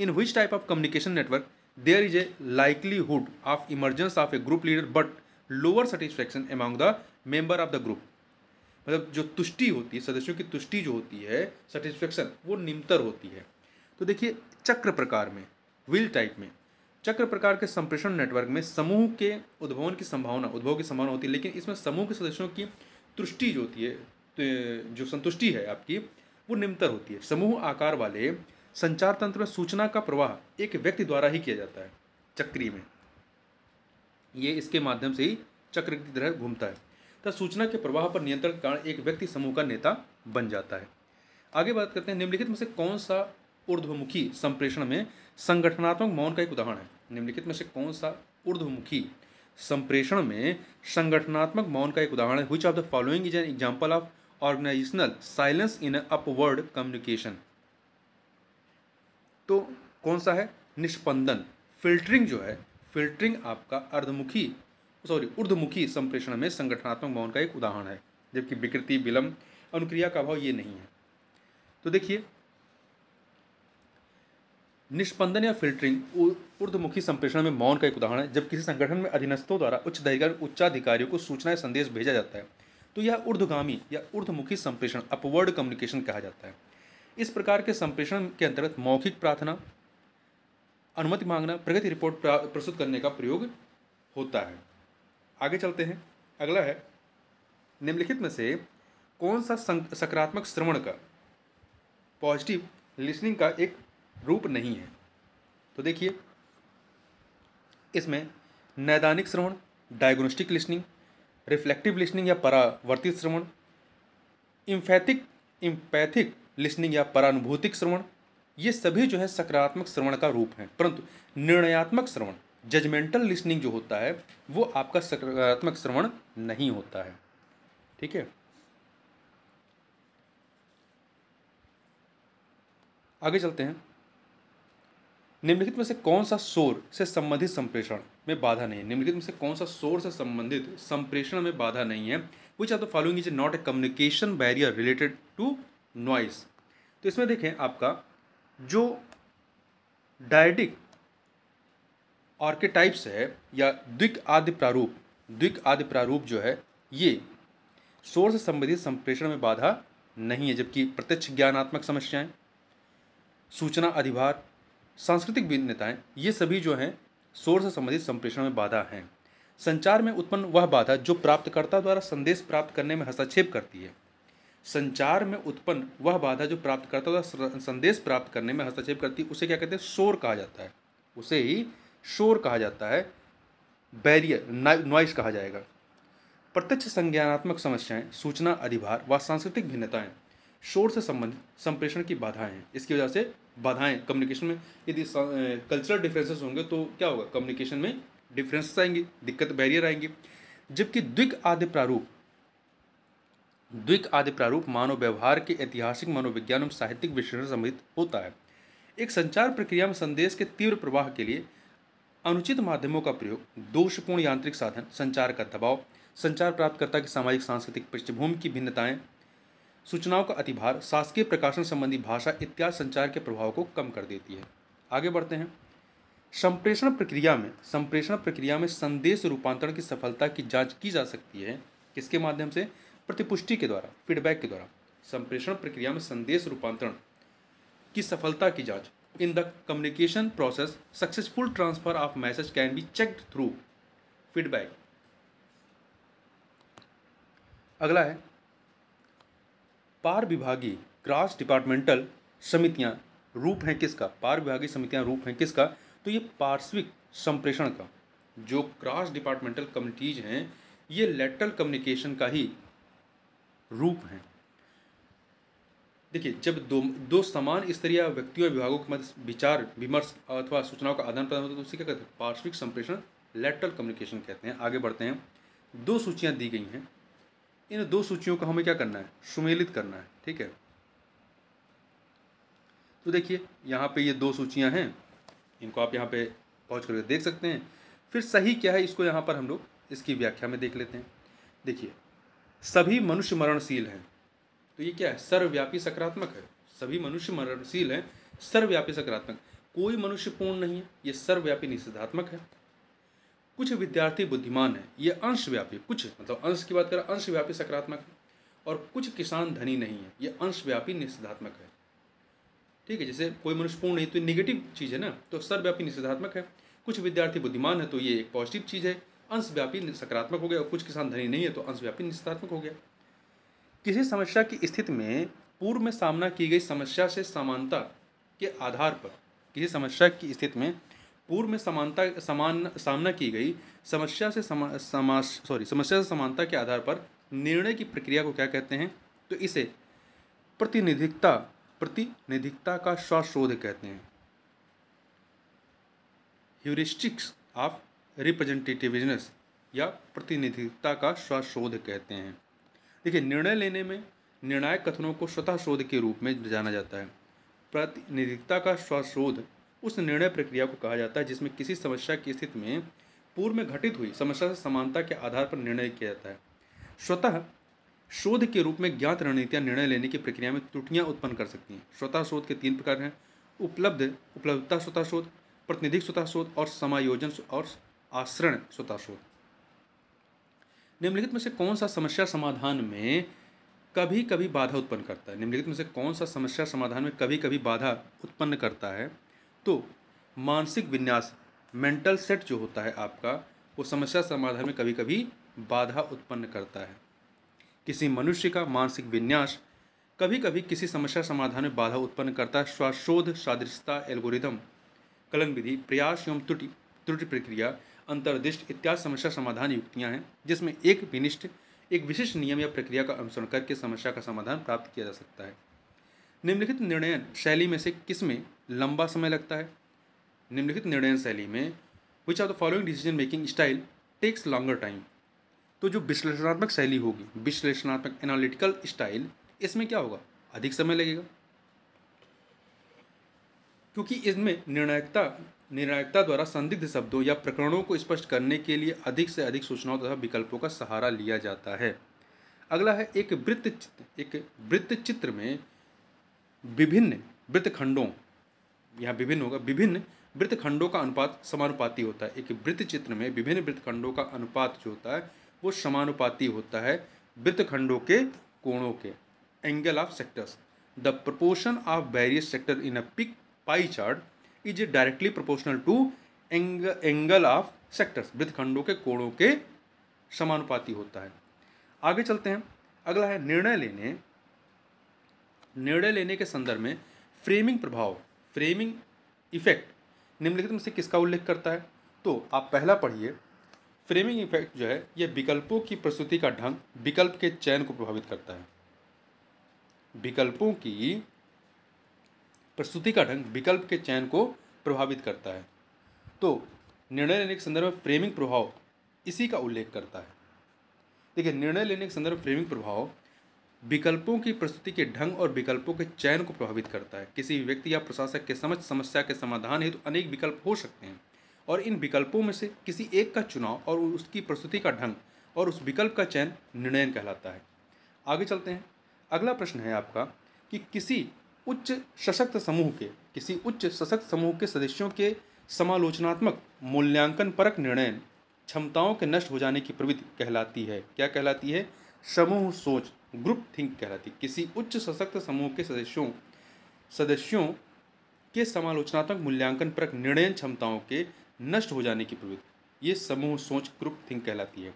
in which type of communication network there is a likelihood of emergence of a group leader but lower satisfaction among the member of the group मतलब जो तुष्टि होती है सदस्यों की तुष्टि जो होती है सेटिस्फेक्शन वो निम्तर होती है तो देखिए चक्र प्रकार में व्हील टाइप में चक्र प्रकार के संप्रेषण नेटवर्क में समूह के उद्भवन की संभावना उद्भव की संभावना होती है लेकिन इसमें समूह के सदस्यों की तुष्टि जो होती है तो जो संतुष्टि है आपकी वो निम्तर होती है समूह आकार वाले संचार तंत्र में सूचना का प्रवाह एक व्यक्ति द्वारा ही किया जाता है चक्री में ये इसके माध्यम से ही चक्र की तरह घूमता है तथा सूचना के प्रवाह पर नियंत्रण के कारण एक व्यक्ति समूह का नेता बन जाता है आगे बात करते हैं निम्नलिखित में से कौन सा ऊर्ध्वमुखी संप्रेषण में संगठनात्मक मौन का एक उदाहरण है निम्नलिखित में से कौन सा ऊर्ध्वमुखी संप्रेषण में संगठनात्मक मौन का एक उदाहरण है which of the following is an example of organizational silence in upward communication तो कौन सा है निष्पंदन फिल्टरिंग जो है फिल्टरिंग आपका अर्धमुखी सॉरी ऊर्धमुखी संप्रेषण में संगठनात्मक मौन का एक उदाहरण है जबकि विकृति विलंब अनुक्रिया का अभाव ये नहीं है तो देखिए निष्पंदन या फिल्टरिंग ऊर्धमुखी संप्रेषण में मौन का एक उदाहरण है जब किसी संगठन में अधीनस्थों द्वारा उच्च उच्चाधिकारियों को सूचना या संदेश भेजा जाता है तो यह ऊर्धगामी या ऊर्धमुखी संप्रेषण अपवर्ड कम्युनिकेशन कहा जाता है इस प्रकार के संप्रेषण के अंतर्गत मौखिक प्रार्थना अनुमति मांगना प्रगति रिपोर्ट प्रस्तुत करने का प्रयोग होता है आगे चलते हैं अगला है निम्नलिखित में से कौन सा सकारात्मक श्रवण का पॉजिटिव लिसनिंग का एक रूप नहीं है तो देखिए इसमें नैदानिक श्रवण डायग्नोस्टिक लिसनिंग रिफ्लेक्टिव लिसनिंग या परावर्तित श्रवण इम्फैथिक इम्पैथिक लिसनिंग या परानुभूतिक श्रवण ये सभी जो है सकारात्मक श्रवण का रूप है परंतु निर्णयात्मक श्रवण जजमेंटल लिसनिंग जो होता है वो आपका सकारात्मक श्रवण नहीं होता है ठीक है आगे चलते हैं निम्नलिखित में से कौन सा शोर से संबंधित संप्रेषण में बाधा नहीं है निम्नलिखित में से कौन सा शोर से संबंधित संप्रेषण में बाधा नहीं है which are the following is not a communication barrier related to noise तो इसमें देखें आपका जो डायडिक आर्केटाइप्स है या द्विक आदि प्रारूप द्विक आदि प्रारूप जो है ये शोर से संबंधित संप्रेषण में बाधा नहीं है जबकि प्रत्यक्ष ज्ञानात्मक समस्याएं सूचना अधिभार सांस्कृतिक भिन्नताएं ये सभी जो हैं शोर से संबंधित संप्रेषण में बाधा हैं संचार में उत्पन्न वह बाधा जो प्राप्तकर्ता द्वारा संदेश प्राप्त करने में हस्तक्षेप करती है संचार में उत्पन्न वह बाधा जो प्राप्तकर्ता द्वारा संदेश प्राप्त करने में हस्तक्षेप करती है उसे क्या कहते हैं शोर कहा जाता है उसे ही शोर कहा जाता है बैरियर नॉइस कहा जाएगा प्रत्यक्ष संज्ञानात्मक समस्याएं सूचना अधिभार व सांस्कृतिक भिन्नताएं शोर से संबंधित संप्रेषण की बाधाएं हैं इसकी वजह से बाधाएं कम्युनिकेशन में यदि कल्चरल डिफरेंसेस होंगे तो क्या होगा कम्युनिकेशन में डिफरेंसेस आएंगे दिक्कत बैरियर आएंगे जबकि द्विक आदि प्रारूप द्विक आदि प्रारूप मानव व्यवहार के ऐतिहासिक मनोविज्ञान एवं साहित्यिक विश्लेषण संबंधित होता है एक संचार प्रक्रिया में संदेश के तीव्र प्रवाह के लिए अनुचित माध्यमों का प्रयोग दोषपूर्ण यांत्रिक साधन संचार का दबाव संचार प्राप्तकर्ता की सामाजिक सांस्कृतिक पृष्ठभूमि की भिन्नताएं सूचनाओं का अतिभार शासकीय प्रकाशन संबंधी भाषा इत्यादि संचार के प्रभाव को कम कर देती है आगे बढ़ते हैं संप्रेषण प्रक्रिया में संप्रेषण प्रक्रिया में संदेश रूपांतरण की सफलता की जांच की जा सकती है किसके माध्यम से प्रतिपुष्टि के द्वारा फीडबैक के द्वारा संप्रेषण प्रक्रिया में संदेश रूपांतरण की सफलता की जांच In the communication process, successful transfer of message can be checked through feedback. अगला है पार विभागीय क्रॉस डिपार्टमेंटल समितियां रूप हैं किसका पार विभागीय समितियां रूप हैं किसका तो ये पार्श्विक संप्रेषण का जो क्रॉस डिपार्टमेंटल कमिटीज हैं ये लेटरल कम्युनिकेशन का ही रूप हैं देखिए जब दो दो समान स्तरीय व्यक्तियों विभागों के मध्य विचार विमर्श अथवा सूचनाओं का आदान प्रदान होता है तो उसे क्या कहते हैं पार्श्विक संप्रेषण लेटरल कम्युनिकेशन कहते हैं आगे बढ़ते हैं दो सूचियाँ दी गई हैं इन दो सूचियों का हमें क्या करना है सुमेलित करना है ठीक है तो देखिए यहाँ पे ये दो सूचियाँ हैं इनको आप यहाँ पे पहुँच करके देख सकते हैं फिर सही क्या है इसको यहाँ पर हम लोग इसकी व्याख्या में देख लेते हैं देखिए सभी मनुष्य मरणशील हैं तो ये क्या है सर्वव्यापी सकारात्मक है सभी मनुष्य मरणशील हैं सर्वव्यापी सकारात्मक कोई मनुष्य पूर्ण नहीं है ये सर्वव्यापी निषेधात्मक है कुछ विद्यार्थी बुद्धिमान है ये अंशव्यापी कुछ मतलब अंश की बात करें अंशव्यापी सकारात्मक है और कुछ किसान धनी नहीं है ये अंशव्यापी निषेधात्मक है ठीक है जैसे कोई मनुष्य पूर्ण नहीं तो निगेटिव चीज़ है ना तो सर्वव्यापी निषेधात्मक है कुछ विद्यार्थी बुद्धिमान है तो ये एक पॉजिटिव चीज़ है अंशव्यापी सकारात्मक हो गया और कुछ किसान धनी नहीं है तो अंशव्यापी निषेधात्मक हो गया किसी समस्या की स्थिति में पूर्व में सामना की गई समस्या से समानता के आधार पर किसी समस्या की स्थिति में पूर्व में समानता समान सामना की गई समस्या से समा समा सॉरी समस्या से समानता के आधार पर निर्णय की प्रक्रिया को क्या कहते हैं तो इसे प्रतिनिधिकता प्रतिनिधिकता का स्वाशोध कहते हैं ह्यूरिस्टिक्स ऑफ बिजनेस या प्रतिनिधिकता का स्वशोध कहते हैं देखिए निर्णय लेने में निर्णायक कथनों को स्वतः शोध के रूप में जाना जाता है प्रतिनिधिता का स्वशोध उस निर्णय प्रक्रिया को कहा जाता है जिसमें किसी समस्या की स्थिति में पूर्व में घटित हुई समस्या से समानता के आधार पर निर्णय किया जाता है स्वतः शोध के रूप में ज्ञात रणनीतियाँ निर्णय लेने की प्रक्रिया में त्रुटियाँ उत्पन्न कर सकती हैं स्वतः शोध के तीन प्रकार हैं उपलब्ध उपलब्धता स्वतः शोध प्रतिनिधि स्वतः शोध और समायोजन और आश्रण स्वतः शोध निम्नलिखित में से कौन सा समस्या समाधान में कभी कभी बाधा उत्पन्न करता है निम्नलिखित में से कौन सा समस्या समाधान में कभी कभी बाधा उत्पन्न करता है तो मानसिक विन्यास मेंटल सेट जो होता है आपका वो समस्या समाधान में कभी कभी बाधा उत्पन्न करता है किसी मनुष्य का मानसिक विन्यास कभी कभी किसी समस्या समाधान में बाधा उत्पन्न करता है श्वासोध सादृश्यता एल्गोरिदम कलन विधि प्रयास एवं त्रुटि त्रुटि प्रक्रिया अंतर्दिष्ट इत्यादि समस्या समाधान युक्तियाँ हैं जिसमें एक विनिष्ठ एक विशिष्ट नियम या प्रक्रिया का अनुसरण करके समस्या का समाधान प्राप्त किया जा सकता है निम्नलिखित निर्णयन शैली में से किस में लंबा समय लगता है निम्नलिखित निर्णयन शैली में which are the following decision making style takes longer time तो जो विश्लेषणात्मक शैली होगी विश्लेषणात्मक एनालिटिकल स्टाइल इसमें क्या होगा अधिक समय लगेगा क्योंकि इसमें निर्णायकता निर्णायकता द्वारा संदिग्ध शब्दों या प्रकरणों को स्पष्ट करने के लिए अधिक से अधिक सूचनाओं तथा विकल्पों का सहारा लिया जाता है अगला है एक वृत्त चित्र एक वृत्त चित्र में विभिन्न वृत्तखंडों यहाँ विभिन्न होगा विभिन्न वृत्तखंडों का अनुपात समानुपाती होता है एक वृत्त चित्र में विभिन्न वृत्तखंडों का अनुपात जो होता है वो समानुपाती होता है वृत्तखंडों के कोणों के angle of sectors the proportion of various sector in a pick pie chart is directly proportional to ang, angle of sectors वृत्तखंडों के कोणों के समानुपाती होता है आगे चलते हैं अगला है निर्णय लेने निर्णय लेने के संदर्भ में फ्रेमिंग प्रभाव फ्रेमिंग इफेक्ट निम्नलिखित में से किसका उल्लेख करता है तो आप पहला पढ़िए फ्रेमिंग इफेक्ट जो है यह विकल्पों की प्रस्तुति का ढंग विकल्प के चयन को प्रभावित करता है विकल्पों की प्रस्तुति का ढंग विकल्प के चयन को प्रभावित करता है तो निर्णय लेने के संदर्भ में फ्रेमिंग प्रभाव इसी का उल्लेख करता है देखिए निर्णय लेने के संदर्भ फ्रेमिंग प्रभाव विकल्पों की प्रस्तुति के ढंग और विकल्पों के चयन को प्रभावित करता है किसी व्यक्ति या प्रशासक के समझ समस्या के समाधान हेतु तो अनेक विकल्प हो सकते हैं और इन विकल्पों में से किसी एक का चुनाव और उसकी प्रस्तुति का ढंग और उस विकल्प का चयन निर्णय कहलाता है आगे चलते हैं अगला प्रश्न है आपका कि किसी उच्च सशक्त समूह के किसी उच्च सशक्त समूह के सदस्यों के समालोचनात्मक मूल्यांकन परक निर्णय क्षमताओं के नष्ट हो जाने की प्रवृत्ति कहलाती है क्या कहलाती है समूह सोच ग्रुप थिंक कहलाती है किसी उच्च सशक्त समूह के सदस्यों सदस्यों के समालोचनात्मक मूल्यांकन परक निर्णय क्षमताओं के नष्ट हो जाने की प्रवृत्ति ये समूह सोच ग्रुप थिंक कहलाती है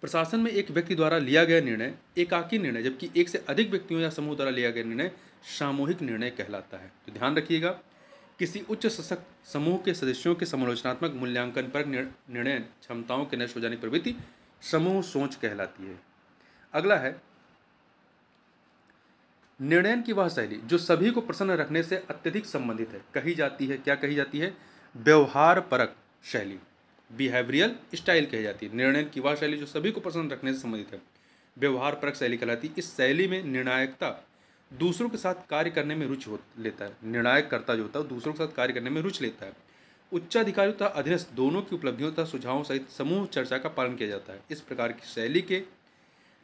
प्रशासन में एक व्यक्ति द्वारा लिया गया निर्णय एकाकी निर्णय जबकि एक से अधिक व्यक्तियों या समूह द्वारा लिया गया निर्णय सामूहिक निर्णय कहलाता है तो ध्यान रखिएगा किसी उच्च सशक्त समूह के सदस्यों के समालोचनात्मक मूल्यांकन पर निर्णय क्षमताओं के नष्ट हो जाने की प्रवृत्ति समूह सोच कहलाती है अगला है निर्णयन की वह शैली जो सभी को प्रसन्न रखने से अत्यधिक संबंधित है कही जाती है क्या कही जाती है व्यवहार परक शैली बिहेवियल स्टाइल कही जाती है निर्णय की वह शैली जो सभी को पसंद रखने से संबंधित है व्यवहार परक शैली कहलाती इस शैली में निर्णायकता दूसरों के साथ कार्य करने में रुचि हो लेता है निर्णायक करता जो होता है दूसरों के साथ कार्य करने में रुचि लेता है उच्चाधिकारी तथा अधीनस्थ दोनों की उपलब्धियों तथा सुझावों सहित समूह चर्चा का पालन किया जाता है इस प्रकार की शैली के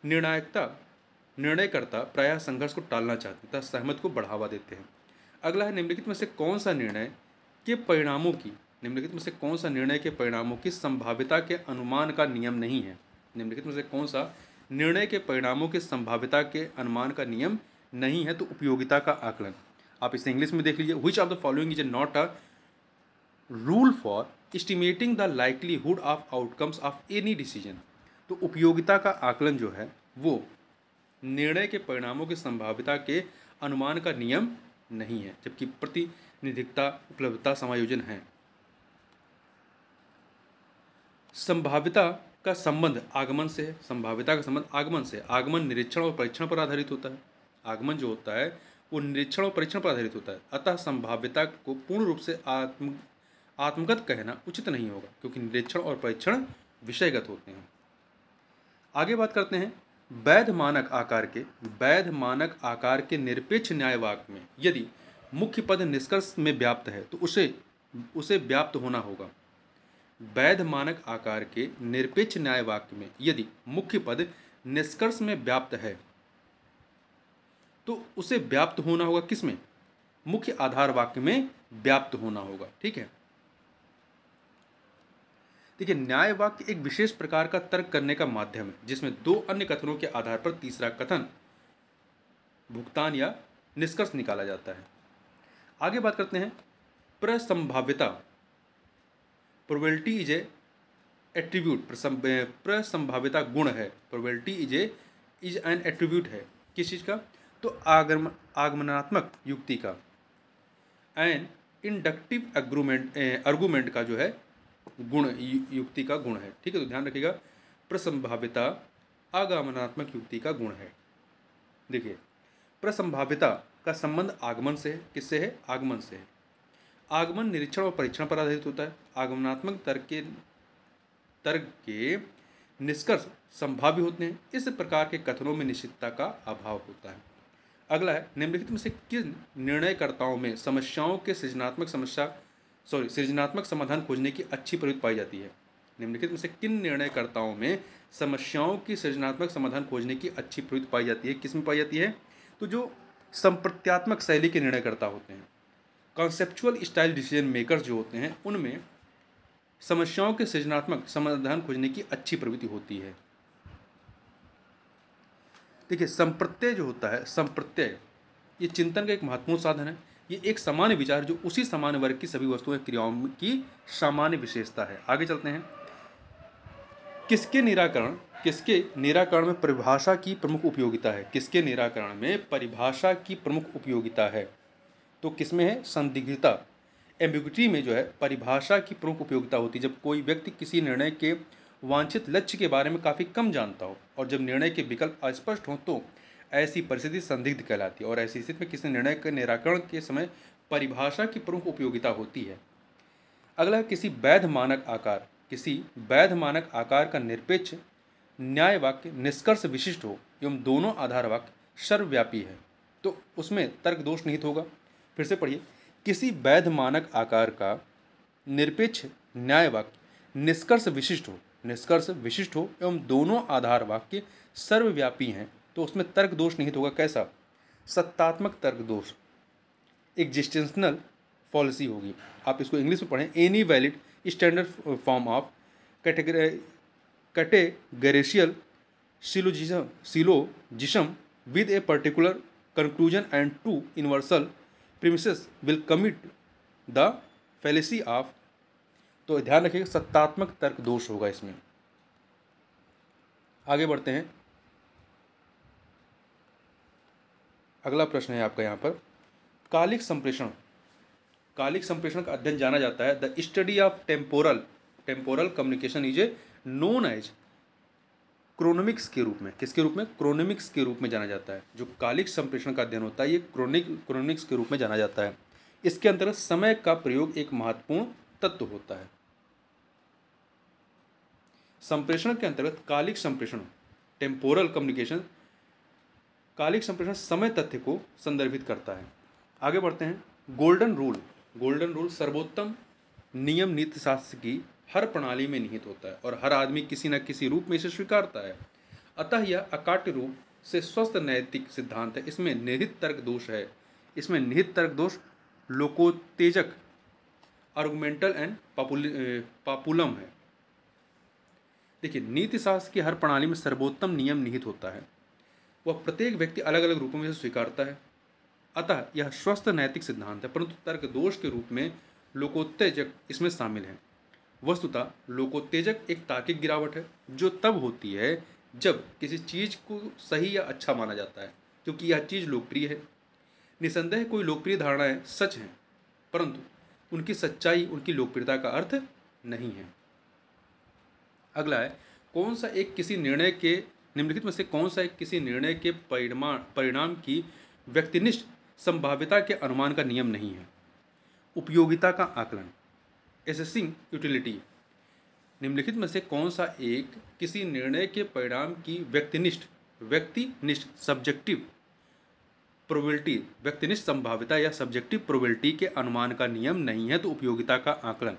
निर्णायकता निर्णयकर्ता प्रायः संघर्ष को टालना चाहते तथा सहमत को बढ़ावा देते हैं अगला है निम्नलिखित में से कौन सा निर्णय के परिणामों की निम्नलिखित में से कौन सा निर्णय के परिणामों की संभाव्यता के अनुमान का नियम नहीं है निम्नलिखित में से कौन सा निर्णय के परिणामों की संभाव्यता के अनुमान का नियम नहीं है तो उपयोगिता का आकलन आप इसे इंग्लिश में देख लीजिए which of the following is a not a rule for estimating the likelihood of outcomes of any decision तो उपयोगिता का आकलन जो है वो निर्णय के परिणामों की संभाव्यता के अनुमान का नियम नहीं है जबकि प्रतिनिधिकता उपलब्धता समायोजन है संभाविता का संबंध आगमन से है संभाविता का संबंध आगमन से आगमन निरीक्षण और परीक्षण पर आधारित होता है आगमन जो होता है वो निरीक्षण और परीक्षण पर आधारित होता है अतः संभाव्यता को पूर्ण रूप से आत्म आत्मगत कहना उचित नहीं होगा क्योंकि निरीक्षण और परीक्षण विषयगत होते हैं आगे बात करते हैं वैध मानक आकार के वैध मानक आकार के निरपेक्ष न्यायवाक में यदि मुख्य पद निष्कर्ष में व्याप्त है तो उसे उसे व्याप्त होना होगा वैध मानक आकार के निरपेक्ष न्याय वाक्य में यदि मुख्य पद निष्कर्ष में व्याप्त है तो उसे व्याप्त होना होगा किसमें मुख्य आधार वाक्य में व्याप्त होना होगा ठीक है देखिए न्याय वाक्य एक विशेष प्रकार का तर्क करने का माध्यम है जिसमें दो अन्य कथनों के आधार पर तीसरा कथन भुगतान या निष्कर्ष निकाला जाता है आगे बात करते हैं प्रसंभाव्यता प्रोबेबिलिटी इज ए एट्रीब्यूट प्रसंभाविता गुण है probability is a is an attribute है किस चीज़ का तो आगम आगमनात्मक युक्ति का एन इंडक्टिव एग्रूमेंट आर्गूमेंट का जो है गुण यु, युक्ति का गुण है ठीक है तो ध्यान रखिएगा प्रसंभाविता आगमनात्मक युक्ति का गुण है देखिए प्रसंभाविता का संबंध आगमन से है किससे है आगमन से है आगमन निरीक्षण और परीक्षण पर आधारित होता है आगमनात्मक तर्क के तर्क के निष्कर्ष संभाव्य होते हैं इस प्रकार के कथनों में निश्चितता का अभाव होता है अगला है निम्नलिखित में से किन निर्णयकर्ताओं में समस्याओं के सृजनात्मक समस्या सॉरी सृजनात्मक समाधान खोजने की अच्छी प्रवृत्ति पाई जाती है निम्नलिखित में से किन निर्णयकर्ताओं में समस्याओं की सृजनात्मक समाधान खोजने की अच्छी प्रवृत्ति पाई जाती है किस में पाई जाती है तो जो संप्रत्यात्मक शैली के निर्णयकर्ता होते हैं कॉन्सेप्चुअल स्टाइल डिसीजन मेकर जो होते हैं उनमें समस्याओं के सृजनात्मक समाधान खोजने की अच्छी प्रवृत्ति होती है देखिए संप्रत्यय जो होता है संप्रत्यय ये चिंतन का एक महत्वपूर्ण साधन है ये एक सामान्य विचार जो उसी सामान्य वर्ग की सभी वस्तुओं क्रियाओं की सामान्य विशेषता है आगे चलते हैं किसके निराकरण किसके निराकरण में परिभाषा की प्रमुख उपयोगिता है किसके निराकरण में परिभाषा की प्रमुख उपयोगिता है तो किस में है संदिग्धता एम्बिग्विटी में जो है परिभाषा की प्रमुख उपयोगिता होती है जब कोई व्यक्ति किसी निर्णय के वांछित लक्ष्य के बारे में काफ़ी कम जानता हो और जब निर्णय के विकल्प अस्पष्ट हों तो ऐसी परिस्थिति संदिग्ध कहलाती है और ऐसी स्थिति में किसी निर्णय के निराकरण के समय परिभाषा की प्रमुख उपयोगिता होती है अगला किसी वैध मानक आकार किसी वैध मानक आकार का निरपेक्ष न्याय वाक्य निष्कर्ष विशिष्ट हो एवं दोनों आधार वाक्य सर्वव्यापी है तो उसमें तर्क दोष निहित होगा फिर से पढ़िए किसी वैध मानक आकार का निरपेक्ष न्याय वाक्य निष्कर्ष विशिष्ट हो निष्कर्ष विशिष्ट हो एवं दोनों आधार वाक्य सर्वव्यापी हैं तो उसमें तर्क दोष निहित होगा कैसा सत्तात्मक तर्क दोष एग्जिस्टेंशनल पॉलिसी होगी आप इसको इंग्लिश में पढ़ें any valid standard form of category categorical syllogism syllogism with a particular conclusion and two universal premises will commit the fallacy of तो ध्यान रखिएगा सत्तात्मक तर्क दोष होगा इसमें आगे बढ़ते हैं अगला प्रश्न है आपका यहाँ पर कालिक संप्रेषण कालिक संप्रेषण का अध्ययन जाना जाता है the study of temporal temporal communication is a known as chronemics के रूप में किसके रूप में क्रोनमिक्स के रूप में जाना जाता है जो कालिक संप्रेषण का अध्ययन होता है ये क्रोनिक क्रोनोमिक्स के रूप में जाना जाता है इसके अंतर्गत समय का प्रयोग एक महत्वपूर्ण तत्व होता है संप्रेषण के अंतर्गत कालिक संप्रेषण टेम्पोरल कम्युनिकेशन कालिक संप्रेषण समय तथ्य को संदर्भित करता है आगे बढ़ते हैं गोल्डन रूल गोल्डन रूल सर्वोत्तम नियम नीतिशास्त्र की हर प्रणाली में निहित होता है और हर आदमी किसी न किसी रूप में इसे स्वीकारता है अतः यह अकाट्य रूप से स्वस्थ नैतिक सिद्धांत है इसमें निहित तर्क दोष है इसमें निहित तर्क दोष लोकोत्तेजक आर्गुमेंटल एंड पापुलम है देखिए नीति शास्त्र की हर प्रणाली में सर्वोत्तम नियम निहित होता है वह प्रत्येक व्यक्ति अलग अलग रूपों में से स्वीकारता है अतः यह स्वस्थ नैतिक सिद्धांत है परंतु तर्क दोष के रूप में लोकोत्तेजक इसमें शामिल हैं वस्तुतः लोकोत्तेजक एक तार्किक गिरावट है जो तब होती है जब किसी चीज़ को सही या अच्छा माना जाता है क्योंकि यह चीज़ लोकप्रिय है निसंदेह कोई लोकप्रिय धारणाएं है, सच हैं परंतु उनकी सच्चाई उनकी लोकप्रियता का अर्थ नहीं है अगला है कौन सा एक किसी निर्णय के निम्नलिखित में से कौन सा एक किसी निर्णय के परिणाम परिणाम की व्यक्तिनिष्ठ संभाव्यता के अनुमान का नियम नहीं है उपयोगिता का आकलन एसेसिंग यूटिलिटी निम्नलिखित में से कौन सा एक किसी निर्णय के परिणाम की व्यक्तिनिष्ठ व्यक्तिनिष्ठ सब्जेक्टिव प्रोबेबिलिटी व्यक्तिनिष्ठ संभाव्यता या सब्जेक्टिव प्रोबेबिलिटी के अनुमान का नियम नहीं है तो उपयोगिता का आकलन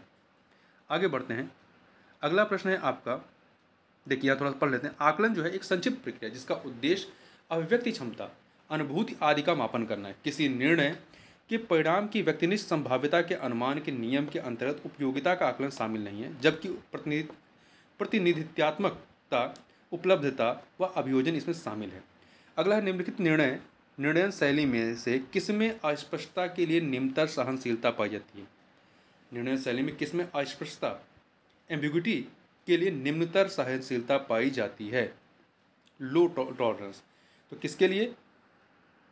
आगे बढ़ते हैं अगला प्रश्न है आपका देखिए थोड़ा पढ़ लेते हैं आकलन जो है एक संक्षिप्त प्रक्रिया जिसका उद्देश्य अभिव्यक्ति क्षमता अनुभूति आदि का मापन करना है किसी निर्णय कि परिणाम की व्यक्तिनिष्ठ संभाव्यता के अनुमान के नियम के अंतर्गत उपयोगिता का आकलन शामिल नहीं है जबकि प्रतिनिधित्वात्मकता उपलब्धता व अभियोजन इसमें शामिल है अगला निम्नलिखित निर्णय निर्णय शैली में से किसमें अस्पष्टता के लिए निम्नतर सहनशीलता पाई जाती है निर्णय शैली में किसमें अस्पष्टता एम्बिगुटी के लिए निम्नतर सहनशीलता पाई जाती है लो टॉलरेंस तो किसके लिए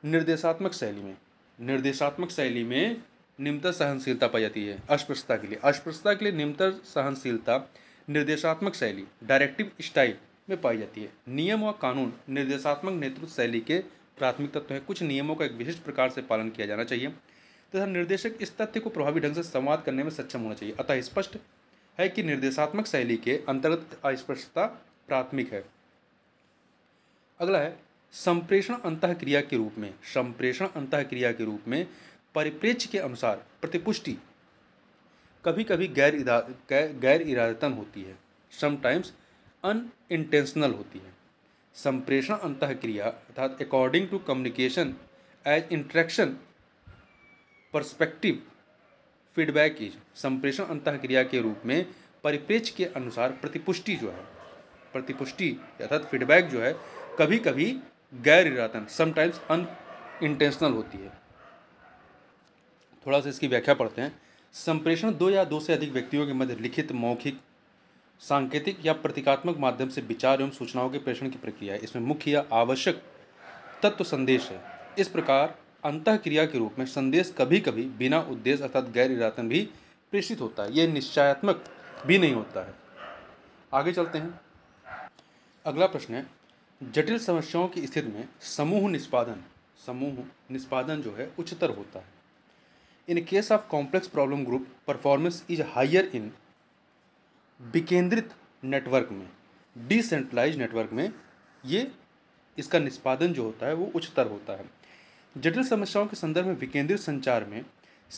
निर्देशात्मक शैली में निर्देशात्मक शैली में निम्नतर सहनशीलता पाई जाती है अस्पृश्यता के लिए अस्पृश्यता के लिए निम्नतर सहनशीलता निर्देशात्मक शैली डायरेक्टिव स्टाइल में पाई जाती है नियम और कानून निर्देशात्मक नेतृत्व शैली के प्राथमिक तत्व हैं कुछ नियमों का एक विशिष्ट प्रकार से पालन किया जाना चाहिए तथा निर्देशक इस तथ्य को प्रभावी ढंग से संवाद करने में सक्षम होना चाहिए अतः स्पष्ट है कि निर्देशात्मक शैली के अंतर्गत अस्पृश्यता प्राथमिक है अगला है संप्रेषण अंत क्रिया के रूप में संप्रेषण अंत क्रिया के रूप में परिप्रेक्ष्य के अनुसार प्रतिपुष्टि कभी कभी गैर इरा गैर इरादतन होती है समटाइम्स अन इंटेंशनल होती है संप्रेषण अंत क्रिया अर्थात according to communication as interaction perspective feedback is संप्रेषण अंत क्रिया के रूप में परिप्रेक्ष्य के अनुसार प्रतिपुष्टि जो है प्रतिपुष्टि अर्थात फीडबैक जो है कभी कभी गैर इरादन समटाइम्स अन इंटेंशनल होती है थोड़ा सा इसकी व्याख्या पढ़ते हैं संप्रेषण दो या दो से अधिक व्यक्तियों के मध्य लिखित मौखिक सांकेतिक या प्रतीकात्मक माध्यम से विचार एवं सूचनाओं के प्रेषण की प्रक्रिया है इसमें मुख्य या आवश्यक तत्व संदेश है इस प्रकार अंत क्रिया के रूप में संदेश कभी कभी बिना उद्देश्य अर्थात गैर इरादन भी प्रेषित होता है यह निश्चयात्मक भी नहीं होता है आगे चलते हैं अगला प्रश्न है जटिल समस्याओं की स्थिति में समूह निष्पादन समूह निष्पादन जो है उच्चतर होता है in case of complex problem group performance is higher in विकेंद्रित नेटवर्क में डिसेंट्रलाइज नेटवर्क में ये इसका निष्पादन जो होता है वो उच्चतर होता है जटिल समस्याओं के संदर्भ में विकेंद्रित संचार में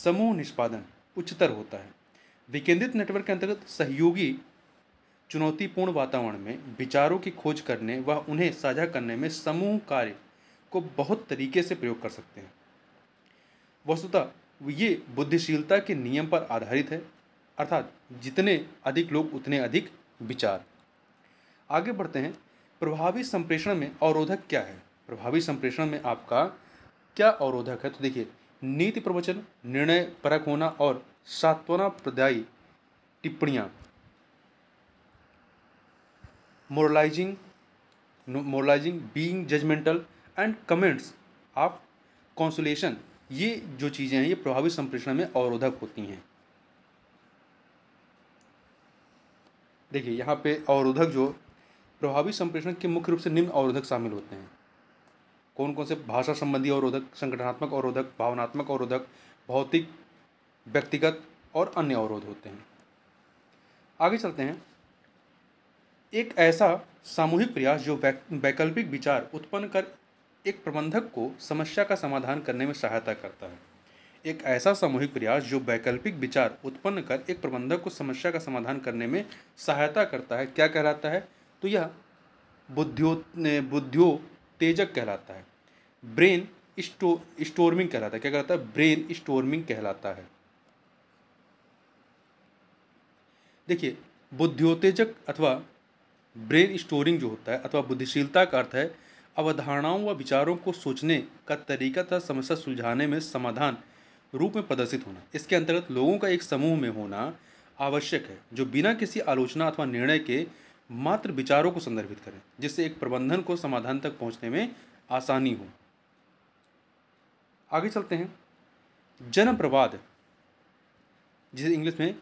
समूह निष्पादन उच्चतर होता है विकेंद्रित नेटवर्क के अंतर्गत सहयोगी चुनौतीपूर्ण वातावरण में विचारों की खोज करने व उन्हें साझा करने में समूह कार्य को बहुत तरीके से प्रयोग कर सकते हैं वस्तुतः ये बुद्धिशीलता के नियम पर आधारित है अर्थात जितने अधिक लोग उतने अधिक विचार आगे बढ़ते हैं प्रभावी संप्रेषण में अवरोधक क्या है प्रभावी संप्रेषण में आपका क्या अवरोधक है तो देखिए नीति प्रवचन निर्णय परक होना और सात्वना प्रदायी टिप्पणियाँ moralizing moralizing being judgmental and comments of consolation ये जो चीज़ें हैं ये प्रभावी संप्रेषण में अवरोधक होती हैं देखिए यहाँ पे अवरोधक जो प्रभावी संप्रेषण के मुख्य रूप से निम्न अवरोधक शामिल होते हैं कौन कौन से भाषा संबंधी अवरोधक संगठनात्मक अवरोधक भावनात्मक अवरोधक भौतिक व्यक्तिगत और अन्य अवरोध होते हैं आगे चलते हैं एक ऐसा सामूहिक प्रयास जो वैकल्पिक विचार उत्पन्न कर एक प्रबंधक को समस्या का समाधान करने में सहायता करता है एक ऐसा सामूहिक प्रयास जो वैकल्पिक विचार उत्पन्न कर एक प्रबंधक को समस्या का समाधान करने में सहायता करता है क्या कहलाता है तो यह बुद्धियो बुद्धियोतेजक कहलाता है ब्रेन स्टो स्टोरमिंग कहलाता है क्या कहलाता है ब्रेन स्टोरमिंग कहलाता है देखिए बुद्धियोतेजक अथवा ब्रेन स्टोरिंग जो होता है अथवा बुद्धिशीलता का अर्थ है अवधारणाओं व विचारों को सोचने का तरीका तथा समस्या सुलझाने में समाधान रूप में प्रदर्शित होना इसके अंतर्गत लोगों का एक समूह में होना आवश्यक है जो बिना किसी आलोचना अथवा निर्णय के मात्र विचारों को संदर्भित करें जिससे एक प्रबंधन को समाधान तक पहुंचने में आसानी हो आगे चलते हैं जनप्रवाद जिसे इंग्लिश में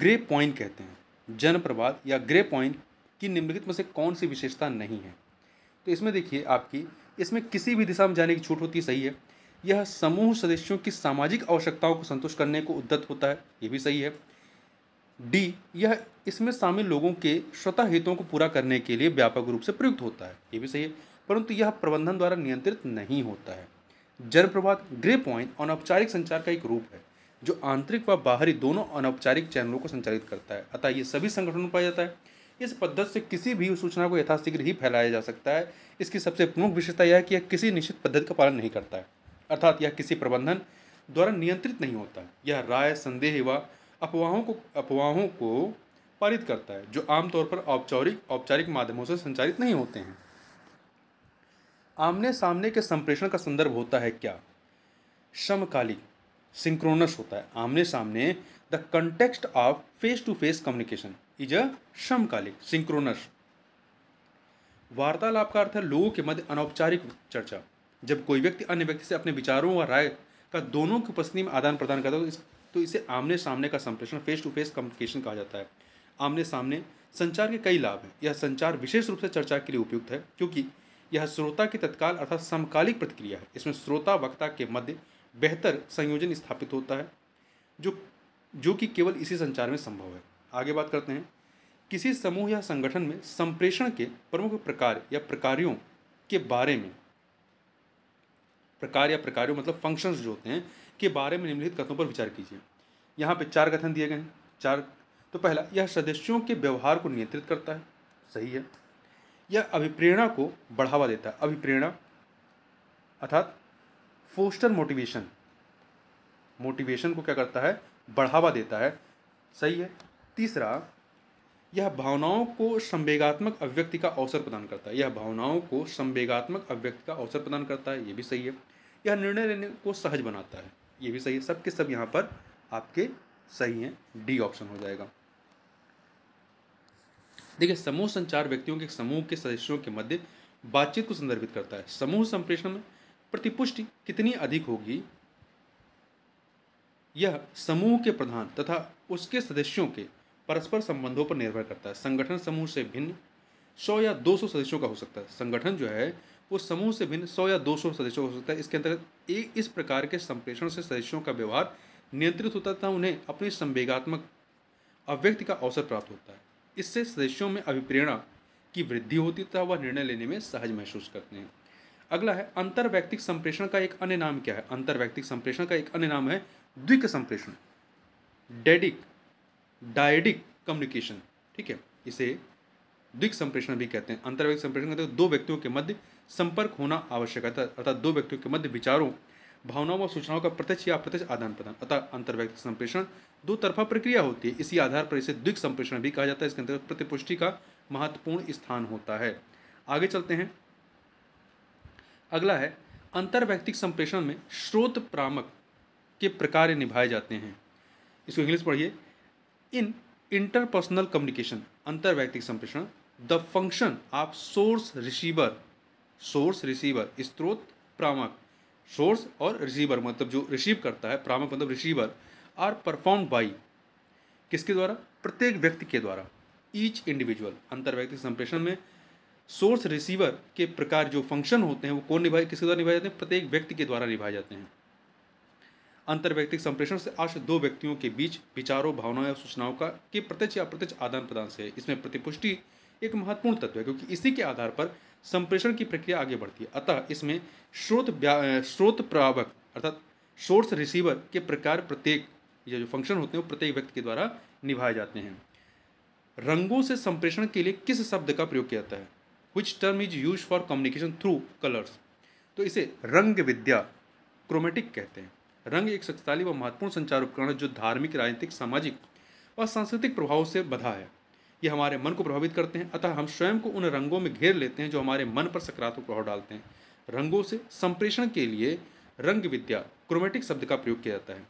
ग्रे पॉइंट कहते हैं जनप्रवाद या ग्रे पॉइंट कि निम्नलिखित में से कौन सी विशेषता नहीं है तो इसमें देखिए आपकी इसमें किसी भी दिशा में जाने की छूट होती है सही है यह समूह सदस्यों की सामाजिक आवश्यकताओं को संतुष्ट करने को उद्दत होता है ये भी सही है डी यह इसमें शामिल लोगों के स्वतः हितों को पूरा करने के लिए व्यापक रूप से प्रयुक्त होता है ये भी सही है परंतु यह प्रबंधन द्वारा नियंत्रित नहीं होता है प्रभात ग्रे पॉइंट अनौपचारिक संचार का एक रूप है जो आंतरिक व बाहरी दोनों अनौपचारिक चैनलों को संचालित करता है अतः ये सभी संगठनों में पाया जाता है इस पद्धति से किसी भी सूचना को यथाशीघ्र ही फैलाया जा सकता है इसकी सबसे प्रमुख विशेषता यह है कि यह किसी निश्चित पद्धति का पालन नहीं करता है अर्थात यह किसी प्रबंधन द्वारा नियंत्रित नहीं होता यह राय संदेह व अफवाहों को अफवाहों को पारित करता है जो आमतौर पर औपचारिक औपचारिक माध्यमों से संचालित नहीं होते हैं आमने सामने के संप्रेषण का संदर्भ होता है क्या समकालिक सिंक्रोनस होता है आमने सामने the context of face to face communication is a समकालिक सिंक्रोनस वार्तालाप का अर्थ है लोगों के मध्य अनौपचारिक चर्चा जब कोई व्यक्ति अन्य व्यक्ति से अपने विचारों व राय का दोनों की उपस्थिति में आदान प्रदान करता है तो, तो इसे आमने सामने का संप्रेषण फेस टू फेस कम्युनिकेशन कहा जाता है आमने सामने संचार के कई लाभ हैं यह संचार विशेष रूप से चर्चा के लिए उपयुक्त है क्योंकि यह श्रोता की तत्काल अर्थात समकालिक प्रतिक्रिया है इसमें श्रोता वक्ता के मध्य बेहतर संयोजन स्थापित होता है जो जो कि केवल इसी संचार में संभव है आगे बात करते हैं किसी समूह या संगठन में संप्रेषण के प्रमुख प्रकार या प्रकारियों के बारे में प्रकार या प्रकारियों मतलब फंक्शंस जो होते हैं के बारे में निम्नलिखित कथनों पर विचार कीजिए यहाँ पे चार कथन दिए गए हैं चार तो पहला यह सदस्यों के व्यवहार को नियंत्रित करता है सही है यह अभिप्रेरणा को बढ़ावा देता है अभिप्रेरणा अर्थात फोस्टर मोटिवेशन मोटिवेशन को क्या करता है बढ़ावा देता है सही है तीसरा यह भावनाओं को संवेगात्मक अभिव्यक्ति का अवसर प्रदान करता है यह भावनाओं को संवेगात्मक अभिव्यक्ति का अवसर प्रदान करता है ये भी सही है यह निर्णय लेने को सहज बनाता है ये भी सही है सबके सब, सब यहाँ पर आपके सही हैं डी ऑप्शन हो जाएगा देखिए समूह संचार व्यक्तियों के समूह के सदस्यों के मध्य बातचीत को संदर्भित करता है समूह संप्रेषण में प्रतिपुष्टि कितनी अधिक होगी यह समूह के प्रधान तथा उसके सदस्यों के परस्पर संबंधों पर निर्भर करता है संगठन समूह से भिन्न सौ या दो सौ सदस्यों का हो सकता है संगठन जो है वो समूह से भिन्न सौ या दो सौ सदस्यों का हो सकता है इसके अंतर्गत एक इस प्रकार के संप्रेषण से सदस्यों का व्यवहार नियंत्रित होता था उन्हें अपनी संवेगात्मक अव्यक्ति का अवसर प्राप्त होता है इससे सदस्यों में अभिप्रेरणा की वृद्धि होती तथा वह निर्णय लेने में सहज महसूस करते हैं अगला है व्यक्तिक संप्रेषण का एक अन्य नाम क्या है व्यक्तिक संप्रेषण का एक अन्य नाम है द्विक संप्रेषण डेडिक डायडिक कम्युनिकेशन ठीक है इसे द्विक संप्रेषण भी कहते हैं अंतर्वैयिक संप्रेषण कहते हैं दो व्यक्तियों के मध्य संपर्क होना आवश्यक है अर्थात दो व्यक्तियों के मध्य विचारों भावनाओं व सूचनाओं का प्रत्यक्ष या अप्रत्यक्ष आदान प्रदान अतः अंतर्व्यक्तिक संप्रेषण दो तरफा प्रक्रिया होती है इसी आधार पर इसे द्विक संप्रेषण भी कहा जाता है इसके अंतर्गत प्रतिपुष्टि का महत्वपूर्ण स्थान होता है आगे चलते हैं अगला है अंतर्व्यक्तिक संप्रेषण में स्रोत प्रामक के प्रकार निभाए जाते हैं इसको इंग्लिश पढ़िए इन इंटरपर्सनल कम्युनिकेशन अंतर्व्यक्तिक संप्रेषण the function of source receiver source receiver स्त्रोत प्रामक सोर्स और रिसीवर मतलब जो रिसीव करता है प्रामक मतलब रिसीवर आर परफॉर्म बाई किसके द्वारा प्रत्येक व्यक्ति के द्वारा ईच इंडिविजुअल अंतर्व्यक्तिक संप्रेषण में सोर्स रिसीवर के प्रकार जो फंक्शन होते हैं वो कौन निभाए किसके द्वारा निभाए जाते हैं प्रत्येक व्यक्ति के द्वारा निभाए जाते हैं अंतर्व्यक्तिक संप्रेषण से आज दो व्यक्तियों के बीच विचारों भावनाओं या सूचनाओं का के प्रत्यक्ष या अप्रत्यक्ष आदान प्रदान से है इसमें प्रतिपुष्टि एक महत्वपूर्ण तत्व है क्योंकि इसी के आधार पर संप्रेषण की प्रक्रिया आगे बढ़ती है अतः इसमें स्रोत स्रोत प्रावक अर्थात सोर्स रिसीवर के प्रकार प्रत्येक ये जो फंक्शन होते हैं वो प्रत्येक व्यक्ति के द्वारा निभाए जाते हैं रंगों से संप्रेषण के लिए किस शब्द का प्रयोग किया जाता है which term is use for communication through colours तो इसे रंग विद्या क्रोमेटिक कहते हैं रंग एक शक्तिशाली व महत्वपूर्ण संचार उपकरण है जो धार्मिक राजनीतिक सामाजिक और सांस्कृतिक प्रभाव से बधा है ये हमारे मन को प्रभावित करते हैं अतः हम स्वयं को उन रंगों में घेर लेते हैं जो हमारे मन पर सकारात्मक प्रभाव डालते हैं रंगों से संप्रेषण के लिए रंग विद्या क्रोमेटिक शब्द का प्रयोग किया जाता है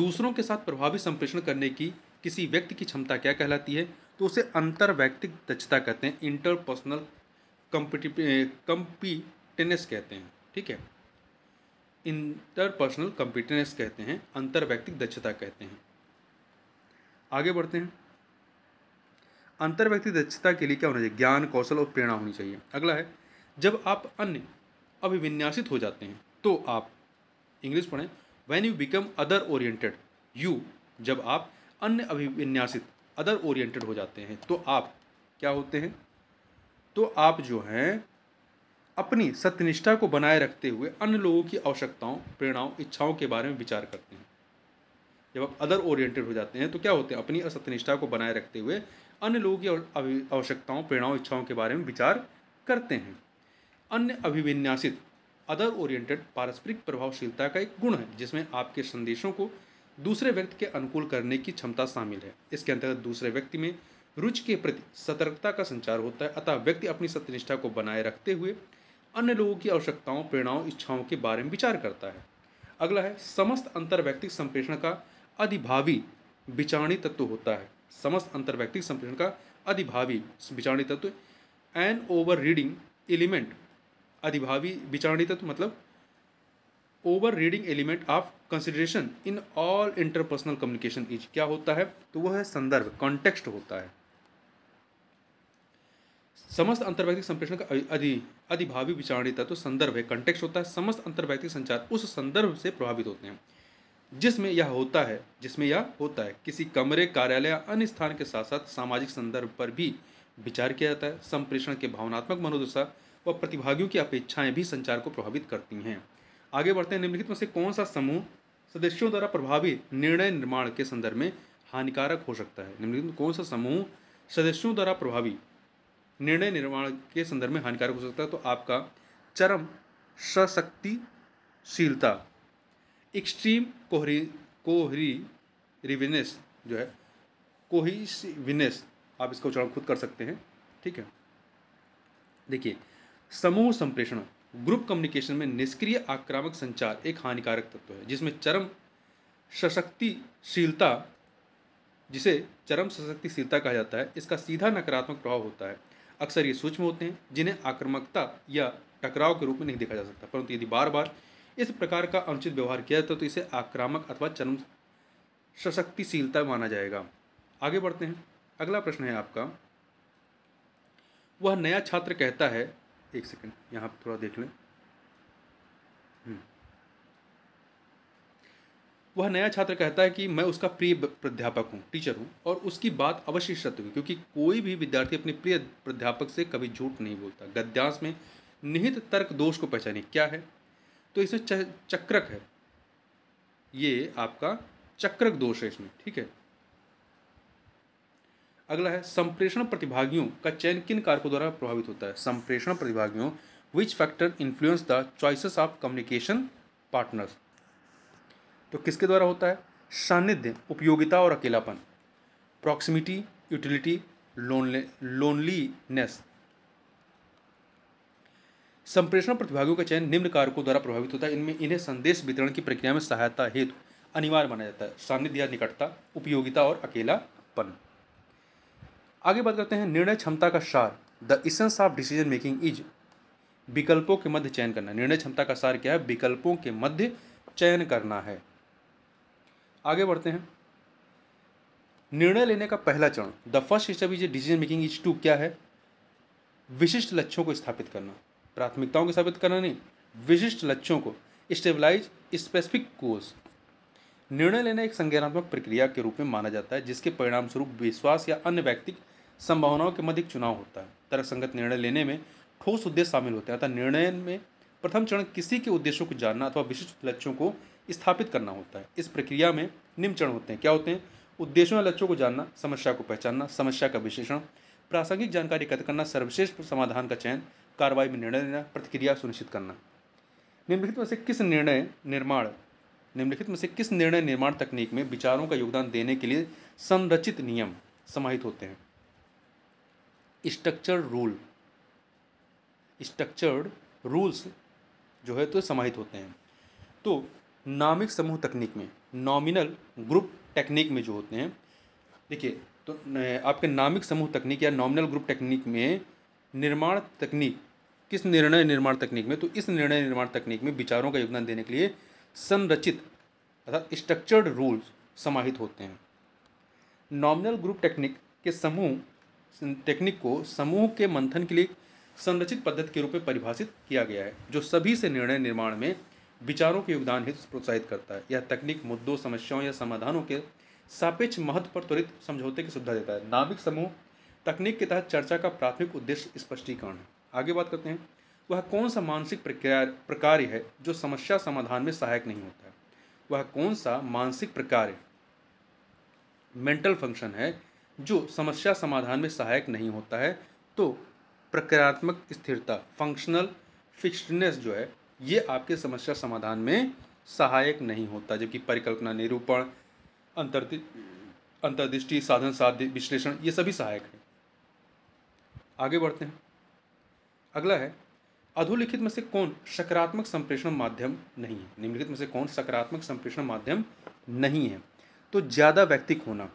दूसरों के साथ प्रभावी संप्रेषण करने की किसी व्यक्ति की क्षमता क्या कहलाती है तो उसे अंतर्वैयक्तिक दक्षता कहते हैं इंटरपर्सनल कंपिटिव कंपिटेनेस कहते हैं ठीक है इंटरपर्सनल कंपिटनेस कहते हैं अंतर व्यक्तिक दक्षता कहते हैं आगे बढ़ते हैं अंतर व्यक्तिक दक्षता के लिए क्या होना चाहिए ज्ञान कौशल और प्रेरणा होनी चाहिए अगला है जब आप अन्य अभिविन्यासित हो जाते हैं तो आप इंग्लिश पढ़ें when you become other oriented you जब आप अन्य अभिविन्यासित अदर ओरिएंटेड हो जाते हैं तो आप क्या होते हैं तो आप जो हैं अपनी सत्यनिष्ठा को बनाए रखते हुए अन्य लोगों की आवश्यकताओं प्रेरणाओं इच्छाओं के बारे में विचार करते हैं जब आप अदर ओरिएंटेड हो जाते हैं तो क्या होते हैं अपनी असत्यनिष्ठा को बनाए रखते हुए अन्य लोगों की आवश्यकताओं प्रेरणाओं इच्छाओं के बारे में विचार करते हैं अन्य अभिविन्यासित अदर ओरिएंटेड पारस्परिक प्रभावशीलता का एक गुण है जिसमें आपके संदेशों को दूसरे व्यक्ति के अनुकूल करने की क्षमता शामिल है इसके अंतर्गत दूसरे व्यक्ति में रुचि के प्रति सतर्कता का संचार होता है अतः व्यक्ति अपनी सत्यनिष्ठा को बनाए रखते हुए अन्य लोगों की आवश्यकताओं प्रेरणाओं इच्छाओं के बारे में विचार करता है अगला है समस्त अंतर्वैयक्तिक संप्रेषण का अधिभावी विचारणी तत्व होता है समस्त अंतर्वैयक्तिक संप्रेषण का अधिभावी विचारणी तत्व एन ओवर रीडिंग एलिमेंट अधिभावी विचारणी तत्व मतलब overriding element of consideration in all interpersonal communication is क्या होता है तो वह है संदर्भ कॉन्टेक्स्ट होता है समस्त अंतर्वैयक्तिक संप्रेषण का अधि अधिभावी विचारणी तत्व तो संदर्भ है कंटेक्स होता है समस्त अंतर्वैयक्तिक संचार उस संदर्भ से प्रभावित होते हैं जिसमें यह होता है जिसमें यह होता है किसी कमरे कार्यालय या अन्य स्थान के साथ साथ सामाजिक संदर्भ पर भी विचार किया जाता है संप्रेषण के भावनात्मक मनोदशा व प्रतिभागियों की अपेक्षाएं भी संचार को प्रभावित करती हैं आगे बढ़ते हैं निम्नलिखित में से कौन सा समूह सदस्यों द्वारा प्रभावी निर्णय निर्माण के संदर्भ में हानिकारक हो सकता है निम्नलिखित में कौन सा समूह सदस्यों द्वारा प्रभावी निर्णय निर्माण के संदर्भ में हानिकारक हो सकता है तो आपका चरम सशक्तिशीलता एक्सट्रीम कोहरी कोहरी रिविनेस जो है कोहिविनेस आप इसका उच्चारण खुद कर सकते हैं ठीक है देखिए समूह संप्रेषण ग्रुप कम्युनिकेशन में निष्क्रिय आक्रामक संचार एक हानिकारक तत्व है जिसमें चरम सशक्तिशीलता जिसे चरम सशक्तिशीलता कहा जाता है इसका सीधा नकारात्मक प्रभाव होता है अक्सर ये सूक्ष्म होते हैं जिन्हें आक्रामकता या टकराव के रूप में नहीं देखा जा सकता परंतु यदि बार बार इस प्रकार का अनुचित व्यवहार किया जाता है तो इसे आक्रामक अथवा चरम सशक्तिशीलता माना जाएगा आगे बढ़ते हैं अगला प्रश्न है आपका वह नया छात्र कहता है एक सेकंड यहाँ पर थोड़ा देख लें हम्म। वह नया छात्र कहता है कि मैं उसका प्रिय प्राध्यापक हूँ टीचर हूँ और उसकी बात अवश्य सत्य हुई क्योंकि कोई भी विद्यार्थी अपने प्रिय प्राध्यापक से कभी झूठ नहीं बोलता गद्यांश में निहित तर्क दोष को पहचाने क्या है तो इसमें चक्रक है ये आपका चक्रक दोष है इसमें ठीक है अगला है संप्रेषण प्रतिभागियों का चयन किन कारकों द्वारा प्रभावित होता है संप्रेषण प्रतिभागियों which factor influence the choices of communication partners तो किसके द्वारा होता है सानिध्य उपयोगिता और अकेलापन प्रॉक्सिमिटी यूटिलिटी लोनलीनेस संप्रेषण प्रतिभागियों का चयन निम्न कारकों द्वारा प्रभावित होता है इनमें इन्हें संदेश वितरण की प्रक्रिया में सहायता हेतु अनिवार्य माना जाता है सानिध्य या निकटता उपयोगिता और अकेलापन आगे बात करते हैं निर्णय क्षमता का सार the essence of decision making is विकल्पों के मध्य चयन करना निर्णय क्षमता का सार क्या है विकल्पों के मध्य चयन करना है आगे बढ़ते हैं निर्णय लेने का पहला चरण the first step is decision making is to क्या है विशिष्ट लक्ष्यों को स्थापित करना प्राथमिकताओं को स्थापित करना नहीं विशिष्ट लक्ष्यों को स्टेबलाइज स्पेसिफिक कोर्स निर्णय लेना एक संज्ञानात्मक प्रक्रिया के रूप में माना जाता है जिसके परिणाम स्वरूप विश्वास या अन्य व्यक्तिक संभावनाओं के मध्य चुनाव होता है तर्कसंगत निर्णय लेने में ठोस उद्देश्य शामिल होते हैं अतः निर्णय में प्रथम चरण किसी के उद्देश्यों को जानना अथवा विशिष्ट लक्ष्यों को स्थापित करना होता है इस प्रक्रिया में निमचरण होते हैं क्या होते हैं उद्देश्यों या लक्ष्यों को जानना समस्या को पहचानना समस्या का विश्लेषण प्रासंगिक जानकारी एकत्र करना सर्वश्रेष्ठ समाधान का चयन कार्रवाई में निर्णय लेना प्रतिक्रिया सुनिश्चित करना निम्नलिखित में से किस निर्णय निर्माण निम्नलिखित में से किस निर्णय निर्माण तकनीक में विचारों का योगदान देने के लिए संरचित नियम समाहित होते हैं स्ट्रक्चर रूल स्ट्रक्चर्ड रूल्स जो है तो समाहित होते हैं तो नामिक समूह तकनीक में नॉमिनल ग्रुप टेक्निक में जो होते हैं देखिए तो आपके नामिक समूह तकनीक या नॉमिनल ग्रुप टेक्निक में निर्माण तकनीक किस निर्णय निर्माण तकनीक में तो इस निर्णय निर्माण तकनीक में विचारों का योगदान देने के लिए संरचित अर्थात स्ट्रक्चर्ड रूल्स समाहित होते हैं नॉमिनल ग्रुप टेक्निक के समूह टेक्निक को समूह के मंथन के लिए संरचित पद्धति के रूप में परिभाषित किया गया है जो सभी से निर्णय निर्माण में विचारों के योगदान हेतु प्रोत्साहित करता है यह तकनीक मुद्दों समस्याओं या समाधानों के सापेक्ष महत्व पर त्वरित समझौते की सुविधा देता है नाविक समूह तकनीक के तहत चर्चा का प्राथमिक उद्देश्य स्पष्टीकरण है आगे बात करते हैं वह कौन सा मानसिक प्रक्रिया प्रकार है जो समस्या समाधान में सहायक नहीं होता है वह कौन सा मानसिक प्रकार मेंटल फंक्शन है जो समस्या समाधान में सहायक नहीं होता है तो प्रक्रियात्मक स्थिरता फंक्शनल फिक्सडनेस जो है ये आपके समस्या समाधान में सहायक नहीं होता जबकि परिकल्पना निरूपण अंतर अंतर्दृष्टि साधन साध्य विश्लेषण ये सभी सहायक हैं आगे बढ़ते हैं अगला है अधोलिखित में से कौन सकारात्मक संप्रेषण माध्यम नहीं है निम्नलिखित में से कौन सकारात्मक संप्रेषण माध्यम नहीं है तो ज़्यादा व्यक्तिक होना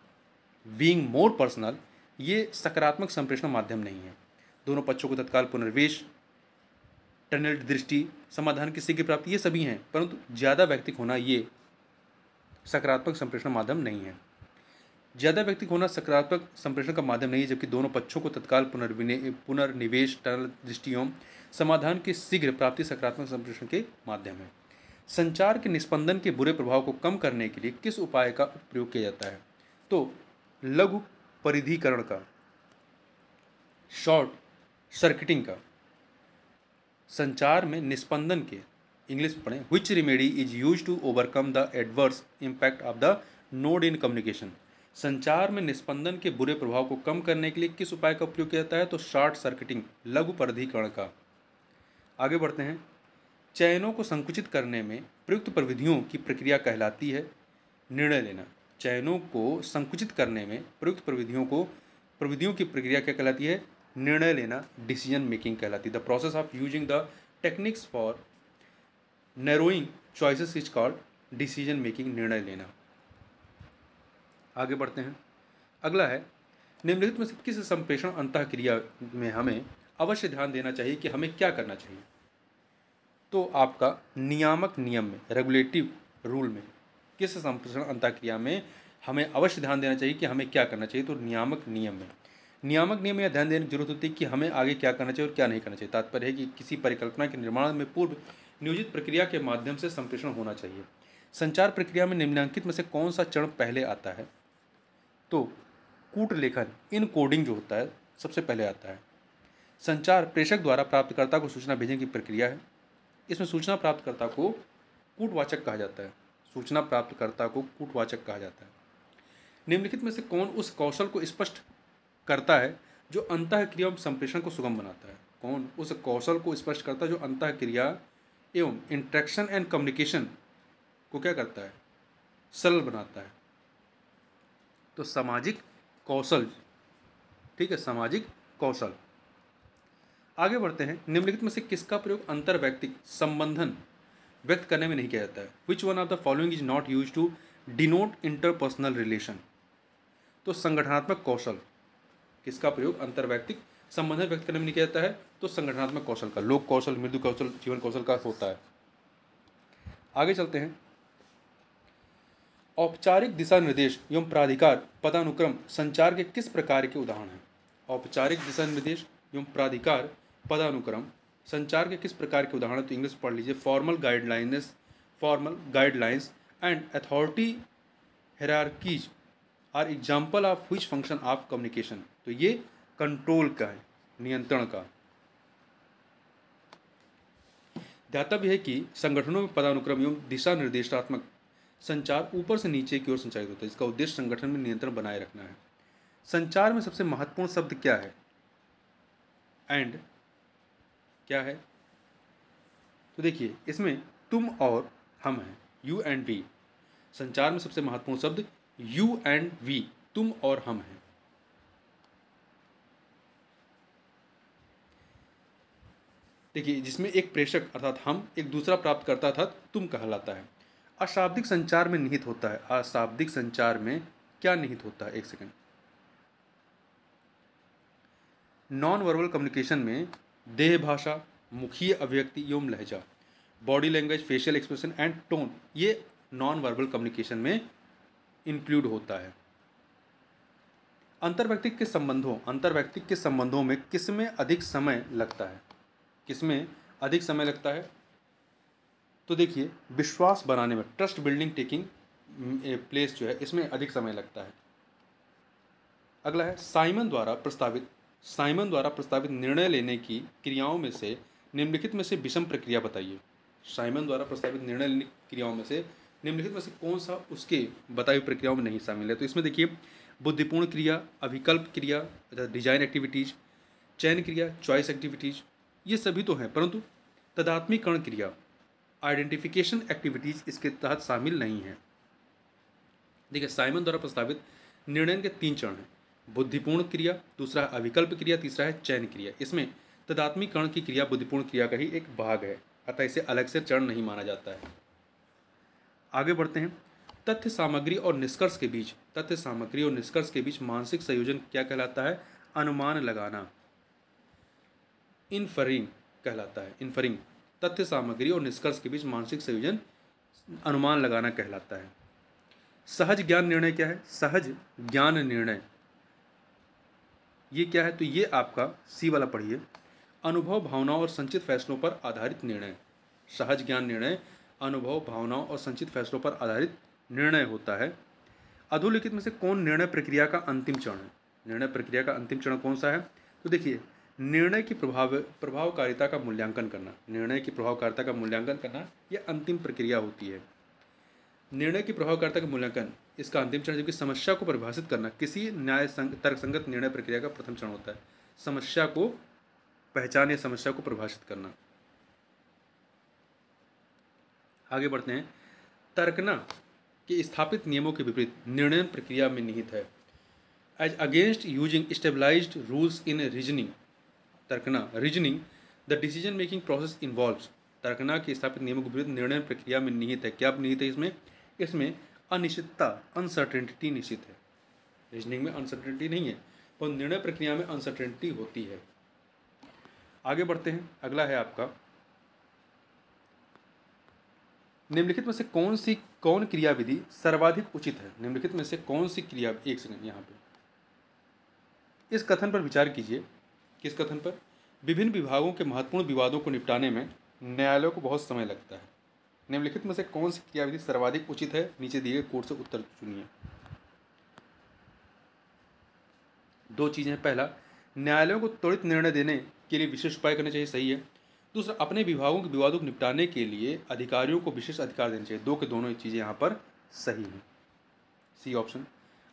बींग मोर पर्सनल ये सकारात्मक संप्रेषण माध्यम नहीं है दोनों पक्षों को तत्काल पुनर्वेश टनल दृष्टि समाधान की शीघ्र प्राप्ति ये सभी हैं परंतु ज़्यादा व्यक्तिक होना ये सकारात्मक संप्रेषण माध्यम नहीं है ज़्यादा व्यक्तिक होना सकारात्मक संप्रेषण का माध्यम नहीं है जबकि दोनों पक्षों को तत्काल पुनर्विने पुनर्निवेश टनल दृष्टियों समाधान की शीघ्र प्राप्ति सकारात्मक संप्रेषण के माध्यम है संचार के निष्पंदन के बुरे प्रभाव को कम करने के लिए किस उपाय का प्रयोग किया जाता है तो लघु परिधिकरण का शॉर्ट सर्किटिंग का संचार में निष्पंदन के इंग्लिश पढ़ें which remedy is use to overcome the adverse impact of the node in communication संचार में निष्पंदन के बुरे प्रभाव को कम करने के लिए किस उपाय का उपयोग किया जाता है तो शॉर्ट सर्किटिंग लघु प्राधिकरण का आगे बढ़ते हैं चयनों को संकुचित करने में प्रयुक्त प्रविधियों की प्रक्रिया कहलाती है निर्णय लेना चयनों को संकुचित करने में प्रयुक्त प्रविधियों को प्रविधियों की प्रक्रिया क्या कहलाती है निर्णय लेना डिसीजन मेकिंग कहलाती है the process of using the techniques for narrowing choices is called decision making निर्णय लेना आगे बढ़ते हैं अगला है निम्नलिखित में से किस संप्रेषण अंत क्रिया में हमें अवश्य ध्यान देना चाहिए कि हमें क्या करना चाहिए तो आपका नियामक नियम में रेगुलेटिव रूल में किस संप्रेषण अंत क्रिया में हमें अवश्य ध्यान देना चाहिए कि हमें क्या करना चाहिए तो नियामक नियम में नियामक नियम यह ध्यान देने की जरूरत होती है कि हमें आगे क्या करना चाहिए और क्या नहीं करना चाहिए तात्पर्य है कि किसी परिकल्पना के निर्माण में पूर्व नियोजित प्रक्रिया के माध्यम से संप्रेषण होना चाहिए संचार प्रक्रिया में निम्नांकित में से कौन सा चरण पहले आता है तो कूट लेखन इन कोडिंग जो होता है सबसे पहले आता है संचार प्रेषक द्वारा प्राप्तकर्ता को सूचना भेजने की प्रक्रिया है इसमें सूचना प्राप्तकर्ता को कूटवाचक कहा जाता है सूचना प्राप्तकर्ता को कूटवाचक कहा जाता है निम्नलिखित में से कौन उस कौशल को स्पष्ट करता है जो अंत क्रिया एवं संप्रेषण को सुगम बनाता है कौन उस कौशल को स्पष्ट करता है जो अंत क्रिया एवं इंट्रैक्शन एंड कम्युनिकेशन को क्या करता है सरल बनाता है तो सामाजिक कौशल ठीक है सामाजिक कौशल आगे बढ़ते हैं निम्नलिखित में से किसका प्रयोग अंतर व्यक्तिक संबंधन व्यक्त करने में नहीं किया जाता है which one of the following is not use to denote interpersonal relation तो संगठनात्मक कौशल किसका प्रयोग अंतर्व्यक्तिक संबंधन व्यक्त करने में नहीं किया जाता है तो संगठनात्मक कौशल का लोक कौशल मृदु कौशल जीवन कौशल का होता है आगे चलते हैं औपचारिक दिशा निर्देश एवं प्राधिकार पदानुक्रम संचार के किस प्रकार के उदाहरण हैं औपचारिक दिशा निर्देश एवं प्राधिकार पदानुक्रम संचार के किस प्रकार के उदाहरण तो इंग्लिश पढ़ लीजिए formal guidelines formal guidelines and authority hierarchies are example of which function of communication तो ये कंट्रोल का है नियंत्रण का ध्यातव्य है कि संगठनों में पदानुक्रम एवं दिशा निर्देशात्मक संचार ऊपर से नीचे की ओर संचालित होता है इसका उद्देश्य संगठन में नियंत्रण बनाए रखना है संचार में सबसे महत्वपूर्ण शब्द क्या है एंड क्या है तो देखिए इसमें तुम और हम हैं यू एंड वी संचार में सबसे महत्वपूर्ण शब्द यू एंड वी तुम और हम हैं देखिए जिसमें एक प्रेषक अर्थात हम एक दूसरा प्राप्त करता था तुम कहलाता है अशाब्दिक संचार में निहित होता है अशाब्दिक संचार में क्या निहित होता है एक सेकेंड नॉन वर्बल कम्युनिकेशन में देह भाषा मुखीय अभिव्यक्ति एवं लहजा body language facial expression and tone ये नॉन वर्बल कम्युनिकेशन में इंक्लूड होता है अंतर्व्यक्तिक के संबंधों अंतर्व्यक्तिक के संबंधों में किस में अधिक समय लगता है किसमें अधिक समय लगता है तो देखिए विश्वास बनाने में ट्रस्ट बिल्डिंग टेकिंग प्लेस जो है इसमें अधिक समय लगता है अगला है साइमन द्वारा प्रस्तावित साइमन द्वारा प्रस्तावित निर्णय लेने की क्रियाओं में से निम्नलिखित में से विषम प्रक्रिया बताइए साइमन द्वारा प्रस्तावित निर्णय लेने की क्रियाओं में से निम्नलिखित में से कौन सा उसके बताई प्रक्रियाओं में नहीं शामिल है तो इसमें देखिए बुद्धिपूर्ण क्रिया अभिकल्प क्रिया डिजाइन एक्टिविटीज़ चयन क्रिया चॉइस एक्टिविटीज़ ये सभी तो हैं परंतु तदात्मीकरण क्रिया आइडेंटिफिकेशन एक्टिविटीज़ इसके तहत शामिल नहीं है देखिए साइमन द्वारा प्रस्तावित निर्णय के तीन चरण हैं बुद्धिपूर्ण क्रिया दूसरा है अविकल्प क्रिया तीसरा है चयन क्रिया इसमें तदात्मीकरण की क्रिया बुद्धिपूर्ण क्रिया का ही एक भाग है अतः इसे अलग से चरण नहीं माना जाता है आगे बढ़ते हैं तथ्य सामग्री और निष्कर्ष के बीच तथ्य सामग्री और निष्कर्ष के बीच मानसिक संयोजन क्या कहलाता है अनुमान लगाना इनफरिंग कहलाता है इनफरिंग तथ्य सामग्री और निष्कर्ष के बीच मानसिक संयोजन अनुमान लगाना कहलाता है सहज ज्ञान निर्णय क्या है सहज ज्ञान निर्णय ये क्या है तो ये आपका सी वाला पढ़िए अनुभव भावनाओं और संचित फैसलों पर आधारित निर्णय सहज ज्ञान निर्णय अनुभव भावनाओं और संचित फैसलों पर आधारित निर्णय होता है अधोलिखित में से कौन निर्णय प्रक्रिया का अंतिम चरण है निर्णय प्रक्रिया का अंतिम चरण कौन सा है तो देखिए निर्णय की प्रभाव प्रभावकारिता का मूल्यांकन करना निर्णय की प्रभावकारिता का मूल्यांकन करना यह अंतिम प्रक्रिया होती है निर्णय की प्रभावकारिता का मूल्यांकन इसका अंतिम चरण जबकि समस्या को परिभाषित करना किसी न्याय तर्कसंगत निर्णय प्रक्रिया का प्रथम चरण होता है समस्या को पहचान या समस्या को परिभाषित करना आगे बढ़ते हैं तर्कना कि स्थापित नियमों के विपरीत निर्णय प्रक्रिया में निहित है as against using stabilized rules in reasoning तर्कना reasoning the decision making process involve तर्कना की स्थापित नियमों के विरुद्ध निर्णय प्रक्रिया में निहित है क्या निहित है इसमें इसमें अनिश्चितता अनसर्टेनिटी निश्चित है रीजनिंग में अनसर्टेनिटी नहीं है पर निर्णय प्रक्रिया में अनसर्टेनिटी होती है आगे बढ़ते हैं अगला है आपका निम्नलिखित में से कौन सी कौन क्रियाविधि सर्वाधिक उचित है निम्नलिखित में से कौन सी क्रिया एक सेकंड यहाँ पे इस कथन पर विचार कीजिए किस कथन पर विभिन्न विभागों के महत्वपूर्ण विवादों को निपटाने में न्यायालयों को बहुत समय लगता है निम्नलिखित में से कौन सी क्रियाविधि सर्वाधिक उचित है नीचे दिए गए कोर्ट से उत्तर चुनिए दो चीज़ें पहला न्यायालयों को त्वरित निर्णय देने के लिए विशेष उपाय करने चाहिए सही है दूसरा अपने विभागों के विवादों को निपटाने के लिए अधिकारियों को विशेष अधिकार देने चाहिए दो के दोनों चीज़ें यहाँ पर सही हैं सी ऑप्शन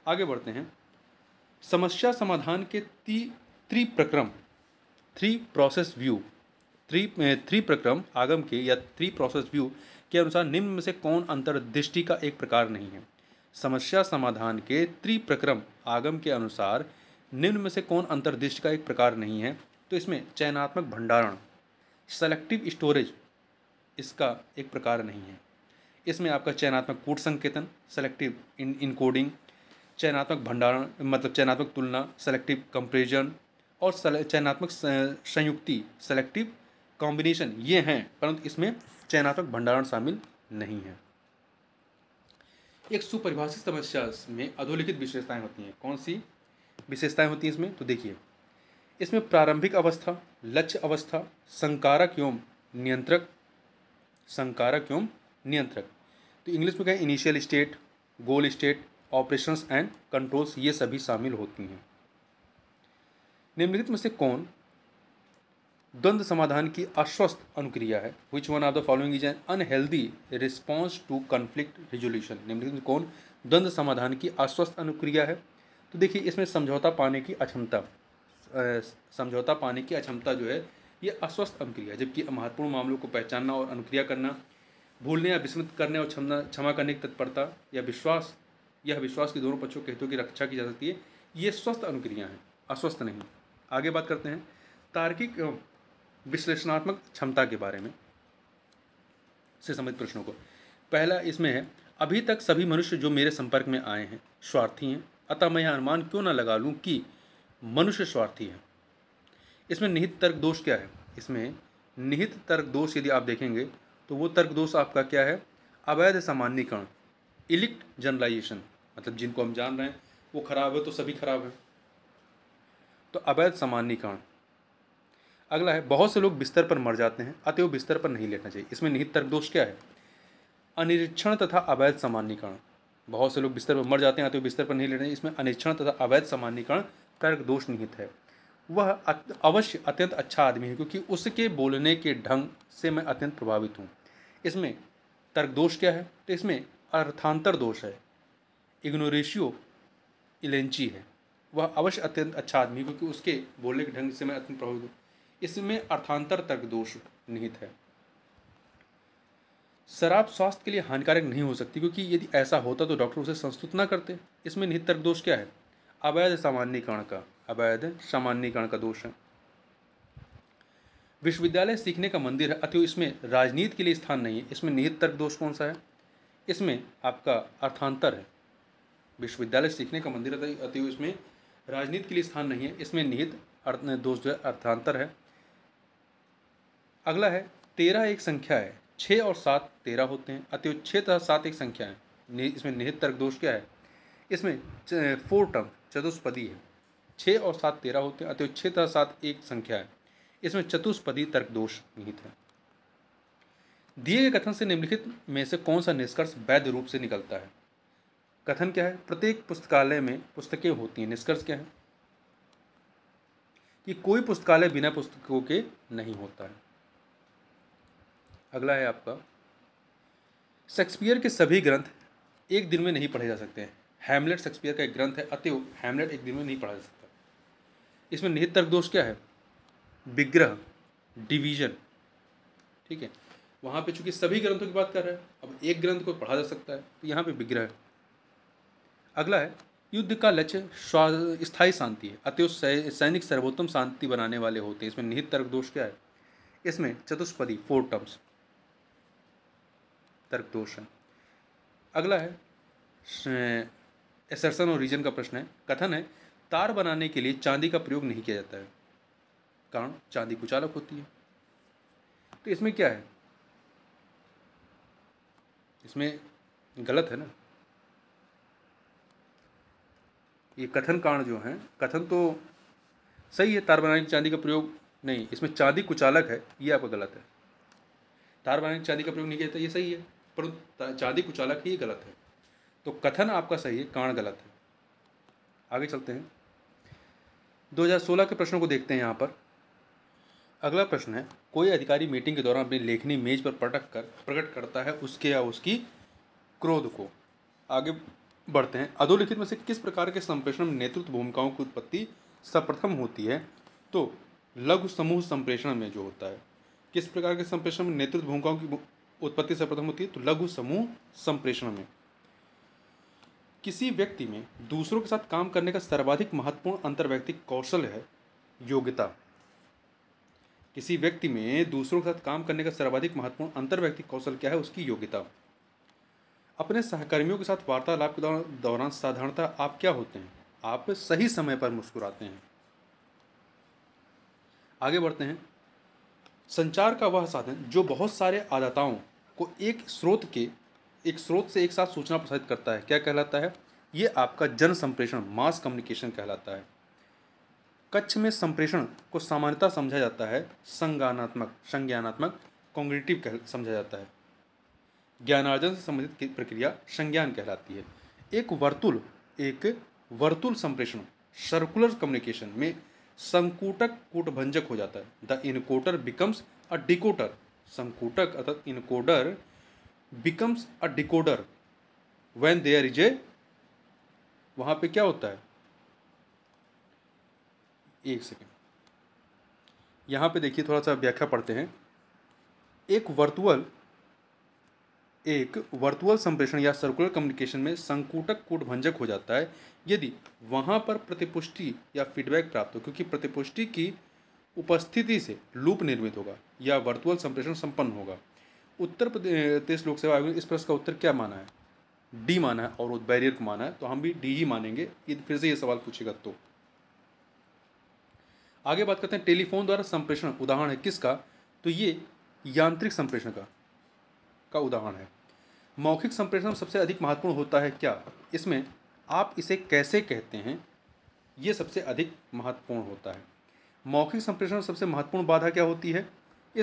आगे बढ़ते हैं समस्या समाधान के ती त्रि प्रक्रम three process view three three प्रक्रम आगम के या थ्री प्रोसेस व्यू के अनुसार निम्न में से कौन अंतर्दृष्टि का एक प्रकार नहीं है समस्या समाधान के त्रिप्रक्रम आगम के अनुसार निम्न में से कौन अंतर्दृष्टि का एक प्रकार नहीं है तो इसमें चयनात्मक भंडारण सेलेक्टिव स्टोरेज इसका एक प्रकार नहीं है इसमें आपका चयनात्मक कूट संकेतन सेलेक्टिव इन इनकोडिंग चयनात्मक भंडारण मतलब चयनात्मक तुलना सेलेक्टिव कंपेरिजन और चयनात्मक संयुक्ति सेलेक्टिव कॉम्बिनेशन ये हैं परंतु इसमें चयनात्मक भंडारण शामिल नहीं है एक सुपरिभाषित समस्या में अधोलिखित विशेषताएं होती हैं कौन सी विशेषताएं होती हैं इसमें तो देखिए इसमें प्रारंभिक अवस्था लक्ष्य अवस्था संकारक एवं नियंत्रक संकारक एवं नियंत्रक तो इंग्लिश में कहें initial state goal state operations and controls ये सभी शामिल होती हैं निम्नलिखित में से कौन द्वंद्व समाधान की अस्वस्थ अनुक्रिया है which one of the following is an unhealthy response to conflict resolution निम्नलिखित में कौन द्वंद्व समाधान की अस्वस्थ अनुक्रिया है तो देखिए इसमें समझौता पाने की अक्षमता समझौता पाने की अक्षमता जो है ये अस्वस्थ अनुक्रिया जबकि महत्वपूर्ण मामलों को पहचानना और अनुक्रिया करना भूलने या विस्मृत करने और क्षमा क्षमा करने की तत्परता या विश्वास यह विश्वास के दोनों पक्षों के हितों की रक्षा की जा सकती है ये स्वस्थ अनुक्रिया हैं अस्वस्थ नहीं आगे बात करते हैं तार्किक विश्लेषणात्मक क्षमता के बारे में से संबंधित प्रश्नों को पहला इसमें है अभी तक सभी मनुष्य जो मेरे संपर्क में आए हैं स्वार्थी हैं अतः मैं यह अनुमान क्यों ना लगा लूँ कि मनुष्य स्वार्थी है इसमें निहित तर्क दोष क्या है इसमें निहित तर्क दोष यदि आप देखेंगे तो वो तर्क दोष आपका क्या है अवैध सामान्यकरण इलिक्ट जनरलाइजेशन मतलब जिनको हम जान रहे हैं वो खराब है तो सभी खराब है तो अवैध सामान्यकरण अगला है बहुत से लोग बिस्तर पर मर जाते हैं अतएव बिस्तर पर नहीं लेटना चाहिए इसमें निहित तर्क दोष क्या है अनिरीक्षण तथा अवैध सामान्यकरण बहुत से लोग बिस्तर पर मर जाते हैं अतएव बिस्तर पर नहीं लेटना चाहिए इसमें अनिरीक्षण तथा अवैध सामान्यकरण तर्क दोष निहित है वह अवश्य अत्यंत अच्छा आदमी है क्योंकि उसके बोलने के ढंग से मैं अत्यंत प्रभावित हूँ इसमें तर्क दोष क्या है तो इसमें अर्थांतर दोष है इग्नोरेशियो इलेंची है वह अवश्य अत्यंत अच्छा आदमी क्योंकि उसके बोलने के ढंग से मैं अत्यंत प्रभावित हूँ इसमें अर्थांतर तर्क दोष निहित है शराब स्वास्थ्य के लिए हानिकारक नहीं हो सकती क्योंकि यदि ऐसा होता तो डॉक्टर उसे संस्तुत ना करते इसमें निहित तर्क दोष क्या है अवैध सामान्यकरण का अवैध सामान्यकरण का दोष है विश्वविद्यालय सीखने का मंदिर है अतः इसमें राजनीति के लिए स्थान नहीं है इसमें निहित तर्क दोष कौन सा है इसमें आपका अर्थांतर है विश्वविद्यालय सीखने का मंदिर अतः इसमें राजनीति के लिए स्थान नहीं है इसमें निहित अर्थ दोष जो है अर्थांतर है अगला है तेरह एक संख्या है छः और सात तेरह होते हैं अतः छः तथा सात एक संख्या है इसमें निहित तर्क दोष क्या है इसमें फोर टर्म चतुष्पदी है छः और सात तेरह होते हैं अतः छः तथा सात एक संख्या है इसमें चतुष्पदी तर्क दोष निहित है दिए गए कथन से निम्नलिखित में से कौन सा निष्कर्ष वैध रूप से निकलता है कथन क्या है प्रत्येक पुस्तकालय में पुस्तकें होती हैं निष्कर्ष क्या है कि कोई पुस्तकालय बिना पुस्तकों के नहीं होता है अगला है आपका शेक्सपियर के सभी ग्रंथ एक दिन में नहीं पढ़े जा सकते हैं हैमलेट शेक्सपियर का एक ग्रंथ है अतएव हैमलेट एक दिन में नहीं पढ़ा जा सकता इसमें निहित तर्क दोष क्या है विग्रह डिवीजन ठीक है वहाँ पे चूंकि सभी ग्रंथों की बात कर रहे हैं अब एक ग्रंथ को पढ़ा जा सकता है तो यहाँ पे विग्रह अगला है युद्ध का लक्ष्य स्थायी शांति है अतएव सैनिक सर्वोत्तम शांति बनाने वाले होते हैं इसमें निहित तर्क दोष क्या है इसमें चतुष्पदी फोर टर्म्स तर्क दोष है अगला है एसर्सन और रीजन का प्रश्न है कथन है तार बनाने के लिए चांदी का प्रयोग नहीं किया जाता है कारण चांदी कुचालक होती है तो इसमें क्या है इसमें गलत है ना ये कथन कांड जो हैं कथन तो सही है तार बनाने की चांदी का प्रयोग नहीं इसमें चांदी कुचालक है ये आपका गलत है तार बनाने की चांदी का प्रयोग नहीं किया तो ये सही है पर चांदी कुचालक ही गलत है तो कथन आपका सही है कांड गलत है आगे चलते हैं 2016 के प्रश्नों को देखते हैं यहाँ पर अगला प्रश्न है कोई अधिकारी मीटिंग के दौरान अपनी लेखनी मेज पर पटक कर प्रकट करता है उसके या उसकी क्रोध को आगे बढ़ते हैं अधोलिखित में से किस प्रकार के संप्रेषण में नेतृत्व भूमिकाओं की उत्पत्ति सर्वप्रथम होती है तो लघु समूह संप्रेषण में जो होता है किस प्रकार के संप्रेषण में नेतृत्व भूमिकाओं की उत्पत्ति सर्वप्रथम होती है तो लघु समूह संप्रेषण में किसी व्यक्ति में दूसरों के साथ काम करने का सर्वाधिक महत्वपूर्ण अंतर्व्यक्तिक कौशल है योग्यता किसी व्यक्ति में दूसरों के साथ काम करने का सर्वाधिक महत्वपूर्ण अंतर्व्यक्तिक कौशल क्या है उसकी योग्यता अपने सहकर्मियों के साथ वार्तालाप के दौरान साधारणता आप क्या होते हैं आप सही समय पर मुस्कुराते हैं आगे बढ़ते हैं संचार का वह साधन जो बहुत सारे आदाताओं को एक स्रोत के एक स्रोत से एक साथ सूचना प्रसारित करता है क्या कहलाता है ये आपका जन संप्रेषण मास कम्युनिकेशन कहलाता है कच्छ में संप्रेषण को सामान्यता समझा जाता है संज्ञानात्मक संज्ञानात्मक कॉन्ग्रेटिव समझा जाता है ज्ञानार्जन से संबंधित प्रक्रिया संज्ञान कहलाती है एक वर्तुल एक वर्तुल संप्रेषण सर्कुलर कम्युनिकेशन में संकूटक कूटभंजक हो जाता है द इनकोटर बिकम्स अ डिकोटर संकूटक अर्थात encoder becomes a decoder when there is a वहाँ पे क्या होता है एक सेकेंड यहाँ पे देखिए थोड़ा सा व्याख्या पढ़ते हैं एक वर्तुअल एक वर्तुअल संप्रेषण या सर्कुलर कम्युनिकेशन में संकुटक कूट भंजक हो जाता है यदि वहाँ पर प्रतिपुष्टि या फीडबैक प्राप्त हो क्योंकि प्रतिपुष्टि की उपस्थिति से लूप निर्मित होगा या वर्तुअल संप्रेषण संपन्न होगा उत्तर प्रदेश लोक सेवा आयोग ने इस प्रश्न का उत्तर क्या माना है डी माना है और बैरियर को माना है तो हम भी डी ही मानेंगे फिर से ये सवाल पूछेगा तो आगे बात करते हैं टेलीफोन द्वारा संप्रेषण उदाहरण है किसका तो ये यांत्रिक संप्रेषण का का उदाहरण है मौखिक संप्रेषण सबसे अधिक महत्वपूर्ण होता है क्या इसमें आप इसे कैसे कहते हैं ये सबसे अधिक महत्वपूर्ण होता है मौखिक संप्रेषण सबसे महत्वपूर्ण बाधा क्या होती है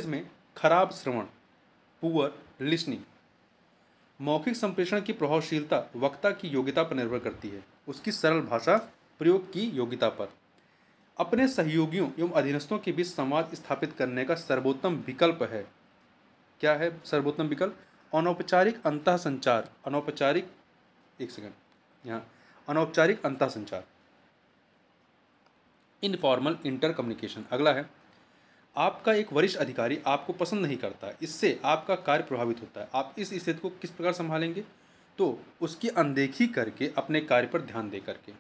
इसमें खराब श्रवण पुअर लिसनिंग मौखिक संप्रेषण की प्रभावशीलता वक्ता की योग्यता पर निर्भर करती है उसकी सरल भाषा प्रयोग की योग्यता पर अपने सहयोगियों एवं अधीनस्थों के बीच संवाद स्थापित करने का सर्वोत्तम विकल्प है क्या है सर्वोत्तम विकल्प अनौपचारिक अंत संचार अनौपचारिक एक सेकंड यहाँ अनौपचारिक अंत संचार इनफॉर्मल इंटर कम्युनिकेशन अगला है आपका एक वरिष्ठ अधिकारी आपको पसंद नहीं करता इससे आपका कार्य प्रभावित होता है आप इस स्थिति को किस प्रकार संभालेंगे तो उसकी अनदेखी करके अपने कार्य पर ध्यान दे करके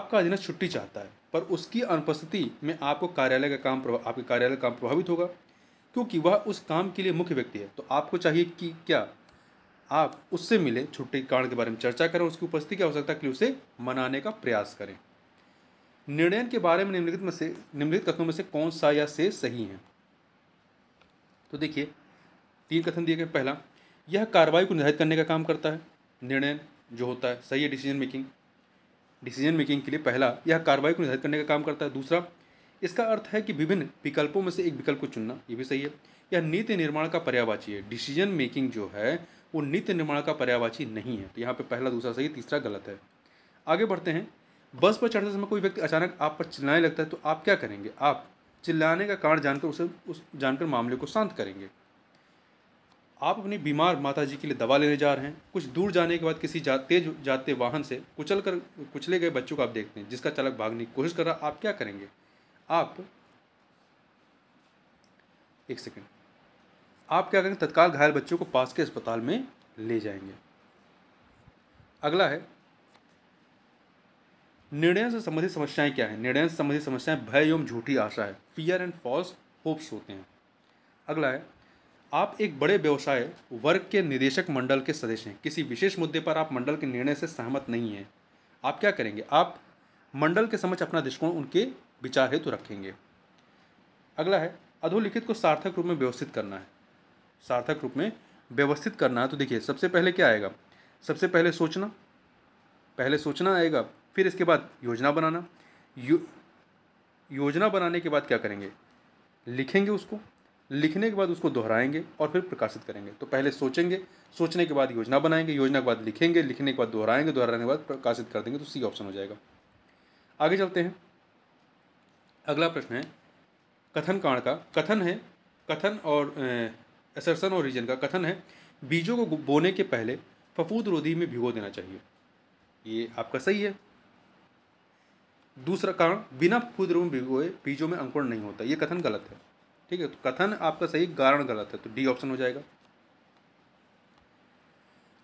आपका अधीनस्थ छुट्टी चाहता है पर उसकी अनुपस्थिति में आपको कार्यालय का काम आपके कार्यालय का काम प्रभावित होगा क्योंकि वह उस काम के लिए मुख्य व्यक्ति है तो आपको चाहिए कि क्या आप उससे मिले छुट्टी कारण के बारे में चर्चा करें उसकी उपस्थिति की आवश्यकता के लिए उसे मनाने का प्रयास करें निर्णय के बारे में निम्नलिखित में से निम्नलिखित कथनों में से कौन सा या से सही है तो देखिए तीन कथन दिए गए पहला यह कार्रवाई को निर्धारित करने का काम करता है निर्णय जो होता है सही है डिसीजन मेकिंग डिसीजन मेकिंग के लिए पहला यह कार्रवाई को निर्धारित करने का काम करता है दूसरा इसका अर्थ है कि विभिन्न विकल्पों में से एक विकल्प को चुनना ये भी सही है या नीति निर्माण का पर्यावाची है डिसीजन मेकिंग जो है वो नीति निर्माण का पर्यावाची नहीं है तो यहाँ पे पहला दूसरा सही तीसरा गलत है आगे बढ़ते हैं बस पर चढ़ते समय कोई व्यक्ति अचानक आप पर चिल्लाने लगता है तो आप क्या करेंगे आप चिल्लाने का कारण जानकर उसे उस जानकर मामले को शांत करेंगे आप अपनी बीमार माता जी के लिए दवा लेने जा रहे हैं कुछ दूर जाने के बाद किसी जा, तेज जाते वाहन से कुचल कर कुचले गए बच्चों को आप देखते हैं जिसका चालक भागने की कोशिश कर रहा आप क्या करेंगे आप एक सेकेंड आप क्या करेंगे तत्काल घायल बच्चों को पास के अस्पताल में ले जाएंगे अगला है निर्णय से संबंधित समस्याएं क्या है निर्णय से संबंधित समस्याएं भय एवं झूठी आशा है फियर एंड फॉल्स होप्स होते हैं अगला है आप एक बड़े व्यवसाय वर्ग के निदेशक मंडल के सदस्य हैं किसी विशेष मुद्दे पर आप मंडल के निर्णय से सहमत नहीं हैं आप क्या करेंगे आप मंडल के समक्ष अपना दृष्टिकोण उनके विचार हेतु रखेंगे अगला है अधोलिखित को सार्थक रूप में व्यवस्थित करना है सार्थक रूप में व्यवस्थित करना है तो देखिए सबसे पहले क्या आएगा सबसे पहले सोचना पहले सोचना आएगा फिर इसके बाद योजना बनाना यो, योजना बनाने के बाद क्या करेंगे लिखेंगे उसको लिखने के बाद उसको दोहराएंगे और फिर प्रकाशित करेंगे तो पहले सोचेंगे सोचने के बाद योजना बनाएंगे योजना के बाद लिखेंगे लिखने के बाद दोहराएंगे दोहराने के बाद प्रकाशित कर देंगे तो सी ऑप्शन हो जाएगा आगे चलते हैं अगला प्रश्न है कथन कांड का कथन है कथन और एसर्सन और रीजन का कथन है बीजों को बोने के पहले फफूद रोधी में भिगो देना चाहिए ये आपका सही है दूसरा कारण बिना फफूद रोधी में भिगोए बीजों में अंकुर नहीं होता ये कथन गलत है ठीक है तो कथन आपका सही कारण गलत है तो डी ऑप्शन हो जाएगा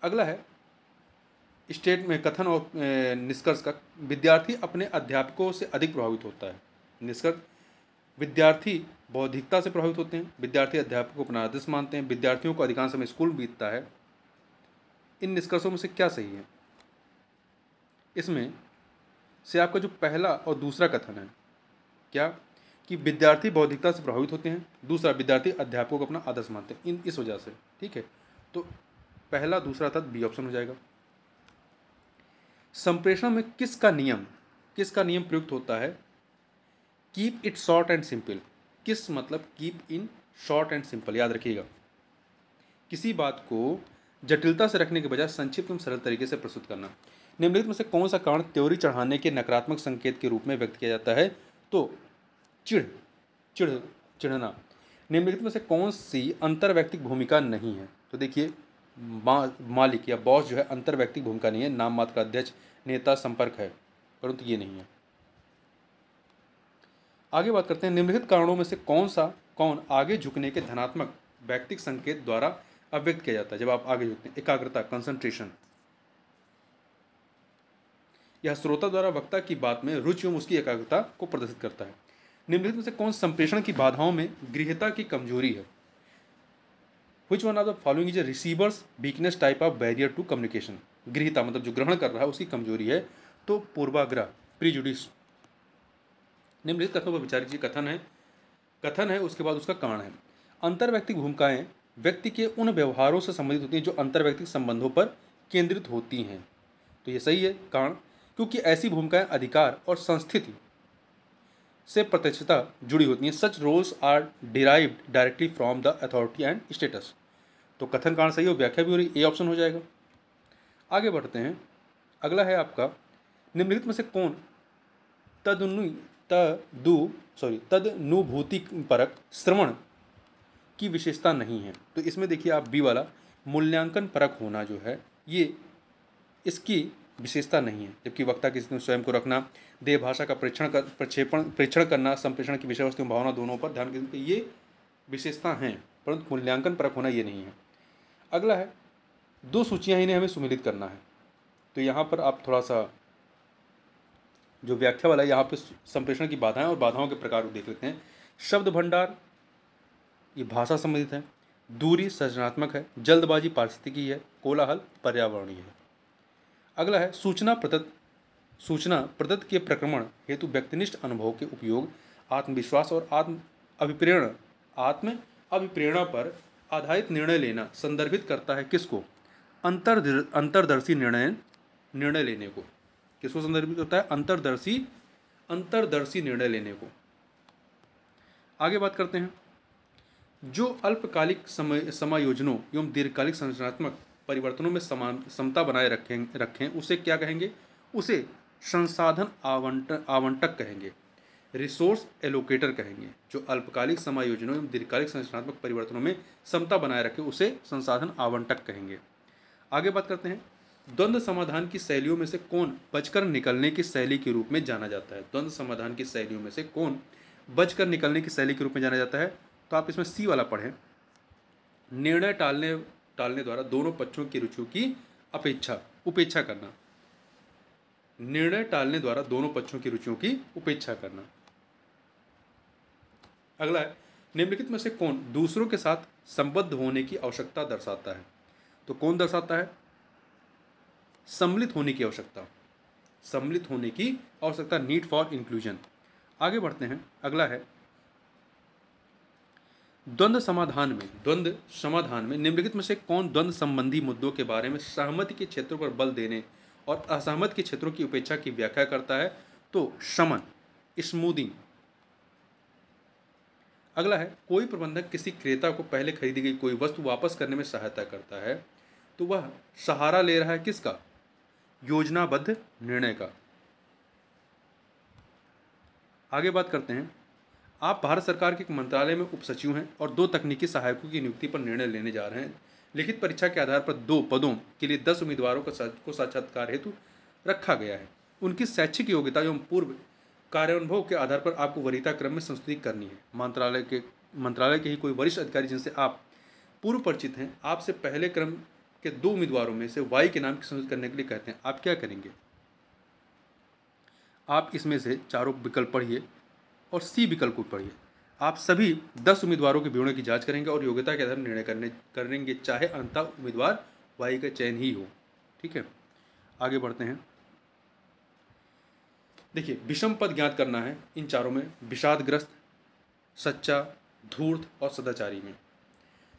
अगला है स्टेट में कथन और निष्कर्ष का विद्यार्थी अपने अध्यापकों से अधिक प्रभावित होता है निष्कर्ष विद्यार्थी बौद्धिकता से प्रभावित होते हैं विद्यार्थी अध्यापक को अपना आदर्श मानते हैं विद्यार्थियों को अधिकांश समय स्कूल बीतता है इन निष्कर्षों में से क्या सही है इसमें से आपका जो पहला और दूसरा कथन है क्या कि विद्यार्थी बौद्धिकता से प्रभावित होते हैं दूसरा विद्यार्थी अध्यापकों को अपना आदर्श मानते हैं इन इस वजह से ठीक है तो पहला दूसरा तथा बी ऑप्शन हो जाएगा संप्रेषण में किसका नियम किसका नियम प्रयुक्त होता है keep it short and simple किस मतलब keep in short and simple याद रखिएगा किसी बात को जटिलता से रखने के बजाय संक्षिप्त एवं सरल तरीके से प्रस्तुत करना निम्नलिखित में से कौन सा कारण त्योरी चढ़ाने के नकारात्मक संकेत के रूप में व्यक्त किया जाता है तो चिढ़ चिढ़ चिढ़ना निम्नलिखित में से कौन सी अंतर्व्यक्तिक भूमिका नहीं है तो देखिए मा, मालिक या बॉस जो है अंतर्व्यक्तिक भूमिका नहीं है नाम मात्र का अध्यक्ष नेता संपर्क है परंतु ये नहीं है आगे बात करते हैं निम्नलिखित कारणों में से कौन सा कौन आगे झुकने के धनात्मक व्यक्तिक संकेत द्वारा अव्यक्त किया जाता है जब आप आगे झुकते हैं एकाग्रता कंसंट्रेशन यह श्रोता द्वारा वक्ता की बात में रुचि एवं उसकी एकाग्रता को प्रदर्शित करता है निम्नलिखित में से कौन संप्रेषण की बाधाओं में गृहता की कमजोरी है which one of the following is receiver's weakness type of barrier to communication गृहता मतलब जो ग्रहण कर रहा है उसकी कमजोरी है तो पूर्वाग्रह प्रीजुडिस निम्नलिखित कथनों पर विचार कीजिए कथन है कथन है उसके बाद उसका कारण है अंतर्व्यक्तिक भूमिकाएँ व्यक्ति के उन व्यवहारों से संबंधित होती हैं जो अंतर्व्यक्तिक संबंधों पर केंद्रित होती हैं तो ये सही है कारण क्योंकि ऐसी भूमिकाएं अधिकार और संस्थिति से प्रत्यक्षता जुड़ी होती हैं such roles are derived directly from the authority and status तो कथन कारण सही हो व्याख्या भी हो रही ए ऑप्शन हो जाएगा आगे बढ़ते हैं अगला है आपका निम्नलिखित में से कौन तदनु तदु सॉरी अनुभूति परक श्रवण की विशेषता नहीं है तो इसमें देखिए आप बी वाला मूल्यांकन परक होना जो है ये इसकी विशेषता नहीं है जबकि वक्ता किसी स्वयं को रखना देह भाषा का परीक्षण कर प्रक्षेपण प्रेक्षण करना संप्रेषण की विषय वस्तु भावना दोनों पर ध्यान केंद्रित ये विशेषता हैं परंतु मूल्यांकन परक होना ये नहीं है अगला है दो सूचियाँ इन्हें हमें सुमिलित करना है तो यहाँ पर आप थोड़ा सा जो व्याख्या वाला यहाँ पे संप्रेषण की बाधाएं और बाधाओं के प्रकार देख लेते हैं शब्द भंडार ये भाषा संबंधित है दूरी सृजनात्मक है जल्दबाजी पारिस्थितिकी है कोलाहल पर्यावरणीय है अगला है सूचना प्रदत्त सूचना प्रदत्त के प्रक्रमण हेतु व्यक्तिनिष्ठ अनुभव के उपयोग आत्मविश्वास और आत्म अभिप्रेरण आत्म अभिप्रेरणा पर आधारित निर्णय लेना संदर्भित करता है किसको अंतर अंतरदर्शी निर्णय निर्णय लेने को किसको संदर्भित करता है अंतरदर्शी अंतरदर्शी निर्णय लेने को आगे बात करते हैं जो अल्पकालिक समय समायोजनों एवं दीर्घकालिक संरचनात्मक परिवर्तनों में समान समता बनाए रखें रखें उसे क्या कहेंगे उसे संसाधन आवंट आवंटक कहेंगे रिसोर्स एलोकेटर कहेंगे जो अल्पकालिक समायोजनों एवं दीर्घकालिक संरचनात्मक परिवर्तनों में समता बनाए रखें उसे संसाधन आवंटक कहेंगे आगे बात करते हैं द्वंद्व समाधान की शैलियों में से कौन बचकर निकलने की शैली के रूप में जाना जाता है द्वंद्व समाधान की शैलियों में से कौन बचकर निकलने की शैली के रूप में जाना जाता है तो आप इसमें सी वाला पढ़ें निर्णय टालने टालने द्वारा दोनों पक्षों की रुचियों की अपेक्षा उपेक्षा करना निर्णय टालने द्वारा दोनों पक्षों की रुचियों की उपेक्षा करना अगला है निम्नलिखित में से कौन दूसरों के साथ संबद्ध होने की आवश्यकता दर्शाता है तो कौन दर्शाता है सम्मिलित होने की आवश्यकता सम्मिलित होने की आवश्यकता नीड फॉर इंक्लूजन आगे बढ़ते हैं अगला है द्वंद्व समाधान में द्वंद्व समाधान में निम्नलिखित में से कौन द्वंद्व संबंधी मुद्दों के बारे में सहमति के क्षेत्रों पर बल देने और असहमत के क्षेत्रों की उपेक्षा की व्याख्या करता है तो शमन स्मूदिंग अगला है कोई प्रबंधक किसी क्रेता को पहले खरीदी गई कोई वस्तु वापस करने में सहायता करता है तो वह सहारा ले रहा है किसका योजनाबद्ध निर्णय का आगे बात करते हैं आप भारत सरकार के एक मंत्रालय में उप सचिव हैं और दो तकनीकी सहायकों की नियुक्ति पर निर्णय लेने जा रहे हैं लिखित परीक्षा के आधार पर दो पदों के लिए दस उम्मीदवारों को साक्षात्कार हेतु रखा गया है उनकी शैक्षिक योग्यता एवं पूर्व अनुभव के आधार पर आपको वरीता क्रम में संस्तुति करनी है मंत्रालय के मंत्रालय के ही कोई वरिष्ठ अधिकारी जिनसे आप पूर्व परिचित हैं आपसे पहले क्रम के दो उम्मीदवारों में से वाई के नाम की संसद करने के लिए कहते हैं आप क्या करेंगे आप इसमें से चारों विकल्प पढ़िए और सी विकल्प को पढ़िए आप सभी दस उम्मीदवारों के विवरण की जांच करेंगे और योग्यता के आधार पर निर्णय करने करेंगे चाहे अंतः उम्मीदवार वाई का चयन ही हो ठीक है आगे बढ़ते हैं देखिए विषम पद ज्ञात करना है इन चारों में विषादग्रस्त सच्चा धूर्त और सदाचारी में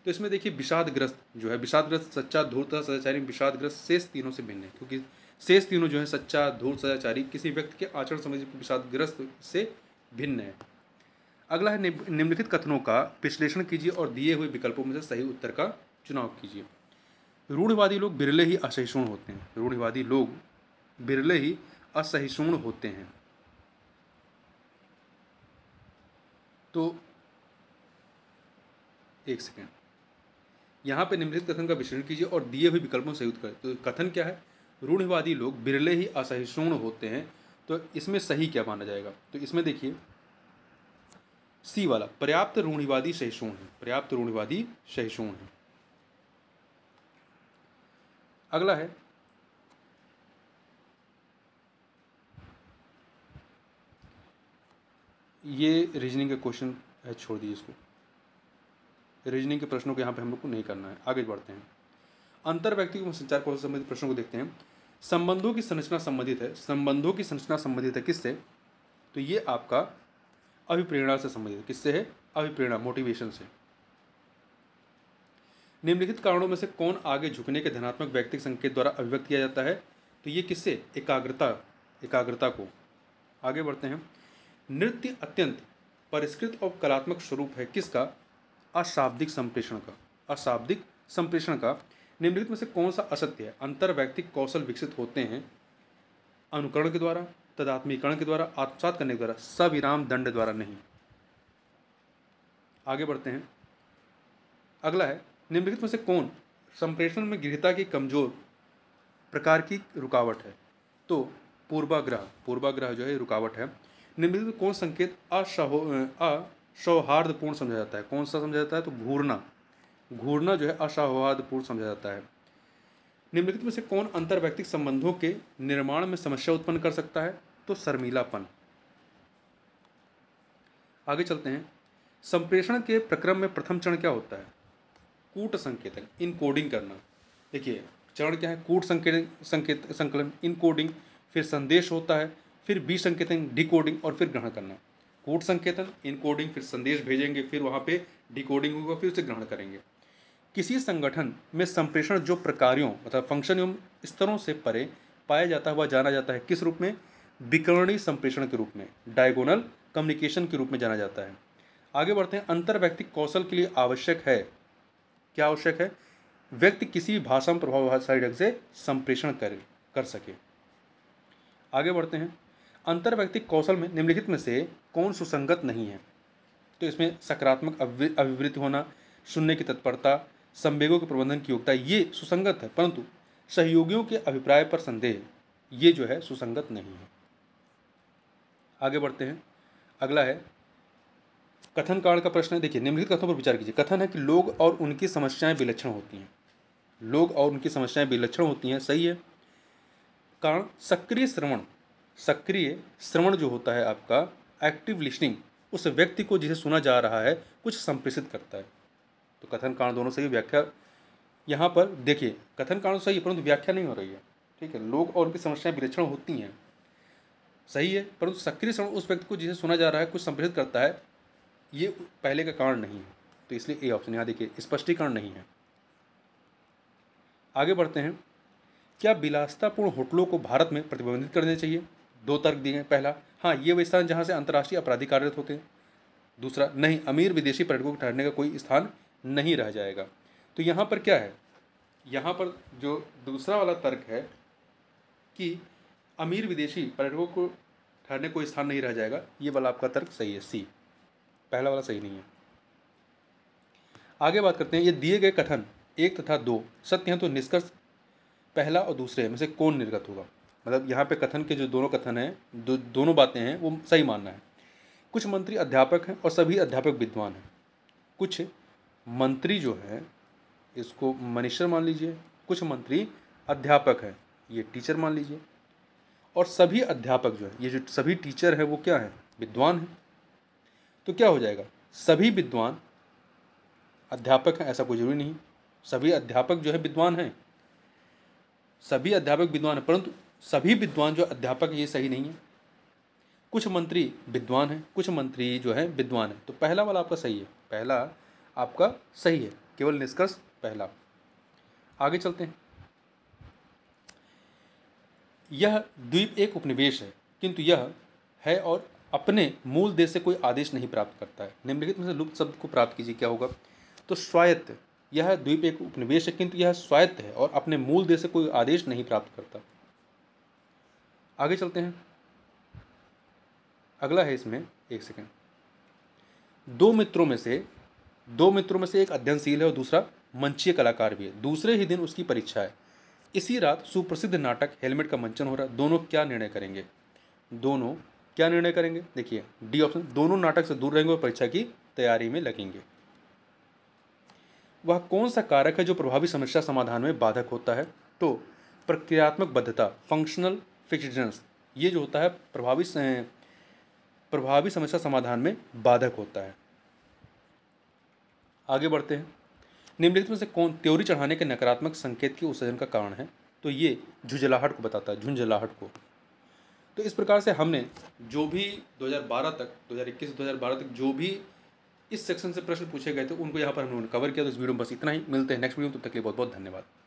तो इसमें देखिए विषादग्रस्त जो है विषादग्रस्त सच्चा धूर्त सदाचारी विषादग्रस्त शेष तीनों से भिन्न है क्योंकि शेष तीनों जो है सच्चा धूर्त सदाचारी किसी व्यक्ति के आचरण समझ विषादग्रस्त से भिन्न है अगला है निम्नलिखित कथनों का विश्लेषण कीजिए और दिए हुए विकल्पों में से सही उत्तर का चुनाव कीजिए रूढ़िवादी लोग बिरले ही असहिष्णु होते हैं रूढ़िवादी लोग बिरले ही असहिष्णु होते हैं तो एक सेकेंड यहाँ पर निम्नलिखित कथन का विश्लेषण कीजिए और दिए हुए विकल्पों से युद्ध करें तो कथन क्या है रूढ़िवादी लोग बिरले ही असहिष्णु होते हैं तो इसमें सही क्या माना जाएगा तो इसमें देखिए सी वाला पर्याप्त रूढ़िवादी सहिष्णु है पर्याप्त रूढ़िवादी सहिष्णु है अगला है ये रीजनिंग का क्वेश्चन है छोड़ दीजिए इसको रीजनिंग के प्रश्नों को यहाँ पर हम लोग को नहीं करना है आगे बढ़ते हैं अंतर व्यक्ति संचार कौशल संबंधित प्रश्नों को देखते हैं संबंधों की संरचना संबंधित है संबंधों की संरचना संबंधित है किससे तो ये आपका अभिप्रेरणा से संबंधित है किससे है अभिप्रेरणा मोटिवेशन से निम्नलिखित कारणों में से कौन आगे झुकने के धनात्मक व्यक्तिक संकेत द्वारा अभिव्यक्त किया जाता है तो ये किससे एकाग्रता एकाग्रता को आगे बढ़ते हैं नृत्य अत्यंत परिष्कृत और कलात्मक स्वरूप है किसका अशाब्दिक संप्रेषण का अशाब्दिक संप्रेषण का निम्नलिखित में से कौन सा असत्य है व्यक्तिक कौशल विकसित होते हैं अनुकरण के द्वारा तदात्मीकरण के द्वारा आत्मसात करने के द्वारा सविराम दंड द्वारा नहीं आगे बढ़ते हैं अगला है निम्नलिखित में से कौन संप्रेषण में गृहता की कमजोर प्रकार की रुकावट है तो पूर्वाग्रह पूर्वाग्रह जो है रुकावट है निम्नलिखित कौन संकेत अशहो सौहार्दपूर्ण समझा जाता है कौन सा समझा जाता है तो घूरना घूरना जो है असौहार्दपूर्ण समझा जाता है निम्नलिखित में से कौन व्यक्तिक संबंधों के निर्माण में समस्या उत्पन्न कर सकता है तो शर्मीलापन आगे चलते हैं संप्रेषण के प्रक्रम में प्रथम चरण क्या होता है कूट संकेतक इनकोडिंग करना देखिए चरण क्या है कूट संकेत संकेत संकलन इनकोडिंग फिर संदेश होता है फिर बी संकेतन डिकोडिंग और फिर ग्रहण करना कोड संकेतन इनकोडिंग फिर संदेश भेजेंगे फिर वहाँ पे डिकोडिंग होगा फिर उसे ग्रहण करेंगे किसी संगठन में संप्रेषण जो प्रकारियों मतलब फंक्शन एवं स्तरों से परे पाया जाता हुआ जाना जाता है किस रूप में विकर्णी संप्रेषण के रूप में डायगोनल कम्युनिकेशन के रूप में जाना जाता है आगे बढ़ते हैं अंतर व्यक्तिक कौशल के लिए आवश्यक है क्या आवश्यक है व्यक्ति किसी भी भाषा में प्रभावशाली ढंग से संप्रेषण करे कर सके आगे बढ़ते हैं अंतर्वैयक्तिक कौशल में निम्नलिखित में से कौन सुसंगत नहीं है तो इसमें सकारात्मक अभिवृत्ति होना शून्य की तत्परता संवेगों के प्रबंधन की योग्यता ये सुसंगत है परंतु सहयोगियों के अभिप्राय पर संदेह ये जो है सुसंगत नहीं है आगे बढ़ते हैं अगला है कथन काल का प्रश्न है देखिए निम्नलिखित कथनों पर विचार कीजिए कथन है कि लोग और उनकी समस्याएं विलक्षण होती हैं लोग और उनकी समस्याएं विलक्षण होती हैं सही है कारण सक्रिय श्रवण सक्रिय श्रवण जो होता है आपका एक्टिव लिस्निंग उस व्यक्ति को जिसे सुना जा रहा है कुछ संप्रेषित करता है तो कथन कारण दोनों सही व्याख्या यहाँ पर देखिए कथन कारण सही है परंतु व्याख्या नहीं हो रही है ठीक है लोग और उनकी समस्याएं विलक्षण होती हैं सही है परंतु सक्रिय श्रवण उस व्यक्ति को जिसे सुना जा रहा है कुछ संप्रेषित करता है ये पहले का कारण नहीं है तो इसलिए ए ऑप्शन यहाँ देखिए स्पष्टीकरण नहीं है आगे बढ़ते हैं क्या विलासतापूर्ण होटलों को भारत में प्रतिबंधित देना चाहिए दो तर्क दिए हैं पहला हाँ ये वे स्थान जहाँ से अंतर्राष्ट्रीय अपराधी कार्यरत होते हैं दूसरा नहीं अमीर विदेशी पर्यटकों के ठहरने का कोई स्थान नहीं रह जाएगा तो यहाँ पर क्या है यहाँ पर जो दूसरा वाला तर्क है कि अमीर विदेशी पर्यटकों को ठहरने कोई स्थान नहीं रह जाएगा ये वाला आपका तर्क सही है सी पहला वाला सही नहीं है आगे बात करते हैं ये दिए गए कथन एक तथा दो सत्य हैं तो निष्कर्ष पहला और दूसरे में से कौन निर्गत होगा मतलब यहाँ पे कथन के जो दोनों कथन हैं दो, दोनों बातें हैं वो सही मानना है कुछ मंत्री अध्यापक हैं और सभी अध्यापक विद्वान हैं कुछ मंत्री जो हैं इसको मनीषर मान लीजिए कुछ मंत्री अध्यापक हैं ये टीचर मान लीजिए और सभी अध्यापक जो है ये जो सभी टीचर है वो क्या है विद्वान हैं तो क्या हो जाएगा सभी विद्वान अध्यापक हैं ऐसा कोई ज़रूरी नहीं सभी अध्यापक जो है विद्वान हैं सभी अध्यापक विद्वान हैं परंतु सभी विद्वान जो अध्यापक ये सही नहीं है कुछ मंत्री विद्वान हैं कुछ मंत्री जो है विद्वान हैं तो पहला वाला आपका सही है पहला आपका सही है केवल निष्कर्ष पहला आगे चलते हैं यह द्वीप एक उपनिवेश है किंतु यह है और अपने मूल देश से कोई आदेश नहीं प्राप्त करता है निम्नलिखित में से लुप्त शब्द को प्राप्त कीजिए क्या होगा तो स्वायत्त यह द्वीप एक उपनिवेश है किंतु यह स्वायत्त है और अपने मूल देश से कोई आदेश नहीं प्राप्त करता आगे चलते हैं अगला है इसमें एक सेकेंड दो मित्रों में से दो मित्रों में से एक अध्ययनशील है और दूसरा मंचीय कलाकार भी है दूसरे ही दिन उसकी परीक्षा है इसी रात सुप्रसिद्ध नाटक हेलमेट का मंचन हो रहा है दोनों क्या निर्णय करेंगे दोनों क्या निर्णय करेंगे देखिए डी ऑप्शन दोनों नाटक से दूर रहेंगे और परीक्षा की तैयारी में लगेंगे वह कौन सा कारक है जो प्रभावी समस्या समाधान में बाधक होता है तो प्रक्रियात्मक बद्धता फंक्शनल फिक्सडनेस ये जो होता है प्रभावी प्रभावी समस्या समाधान में बाधक होता है आगे बढ़ते हैं निम्नलिखित में से कौन त्योरी चढ़ाने के नकारात्मक संकेत के उत्सर्जन का कारण है तो ये झुंझलाहट को बताता है झुंझलाहट को तो इस प्रकार से हमने जो भी 2012 तक 2021 से 2012 तक जो भी इस सेक्शन से प्रश्न पूछे गए थे उनको यहाँ पर हमने कवर किया तो इस वीडियो में बस इतना ही मिलते हैं नेक्स्ट वीडियो में तब तो तक के लिए बहुत बहुत धन्यवाद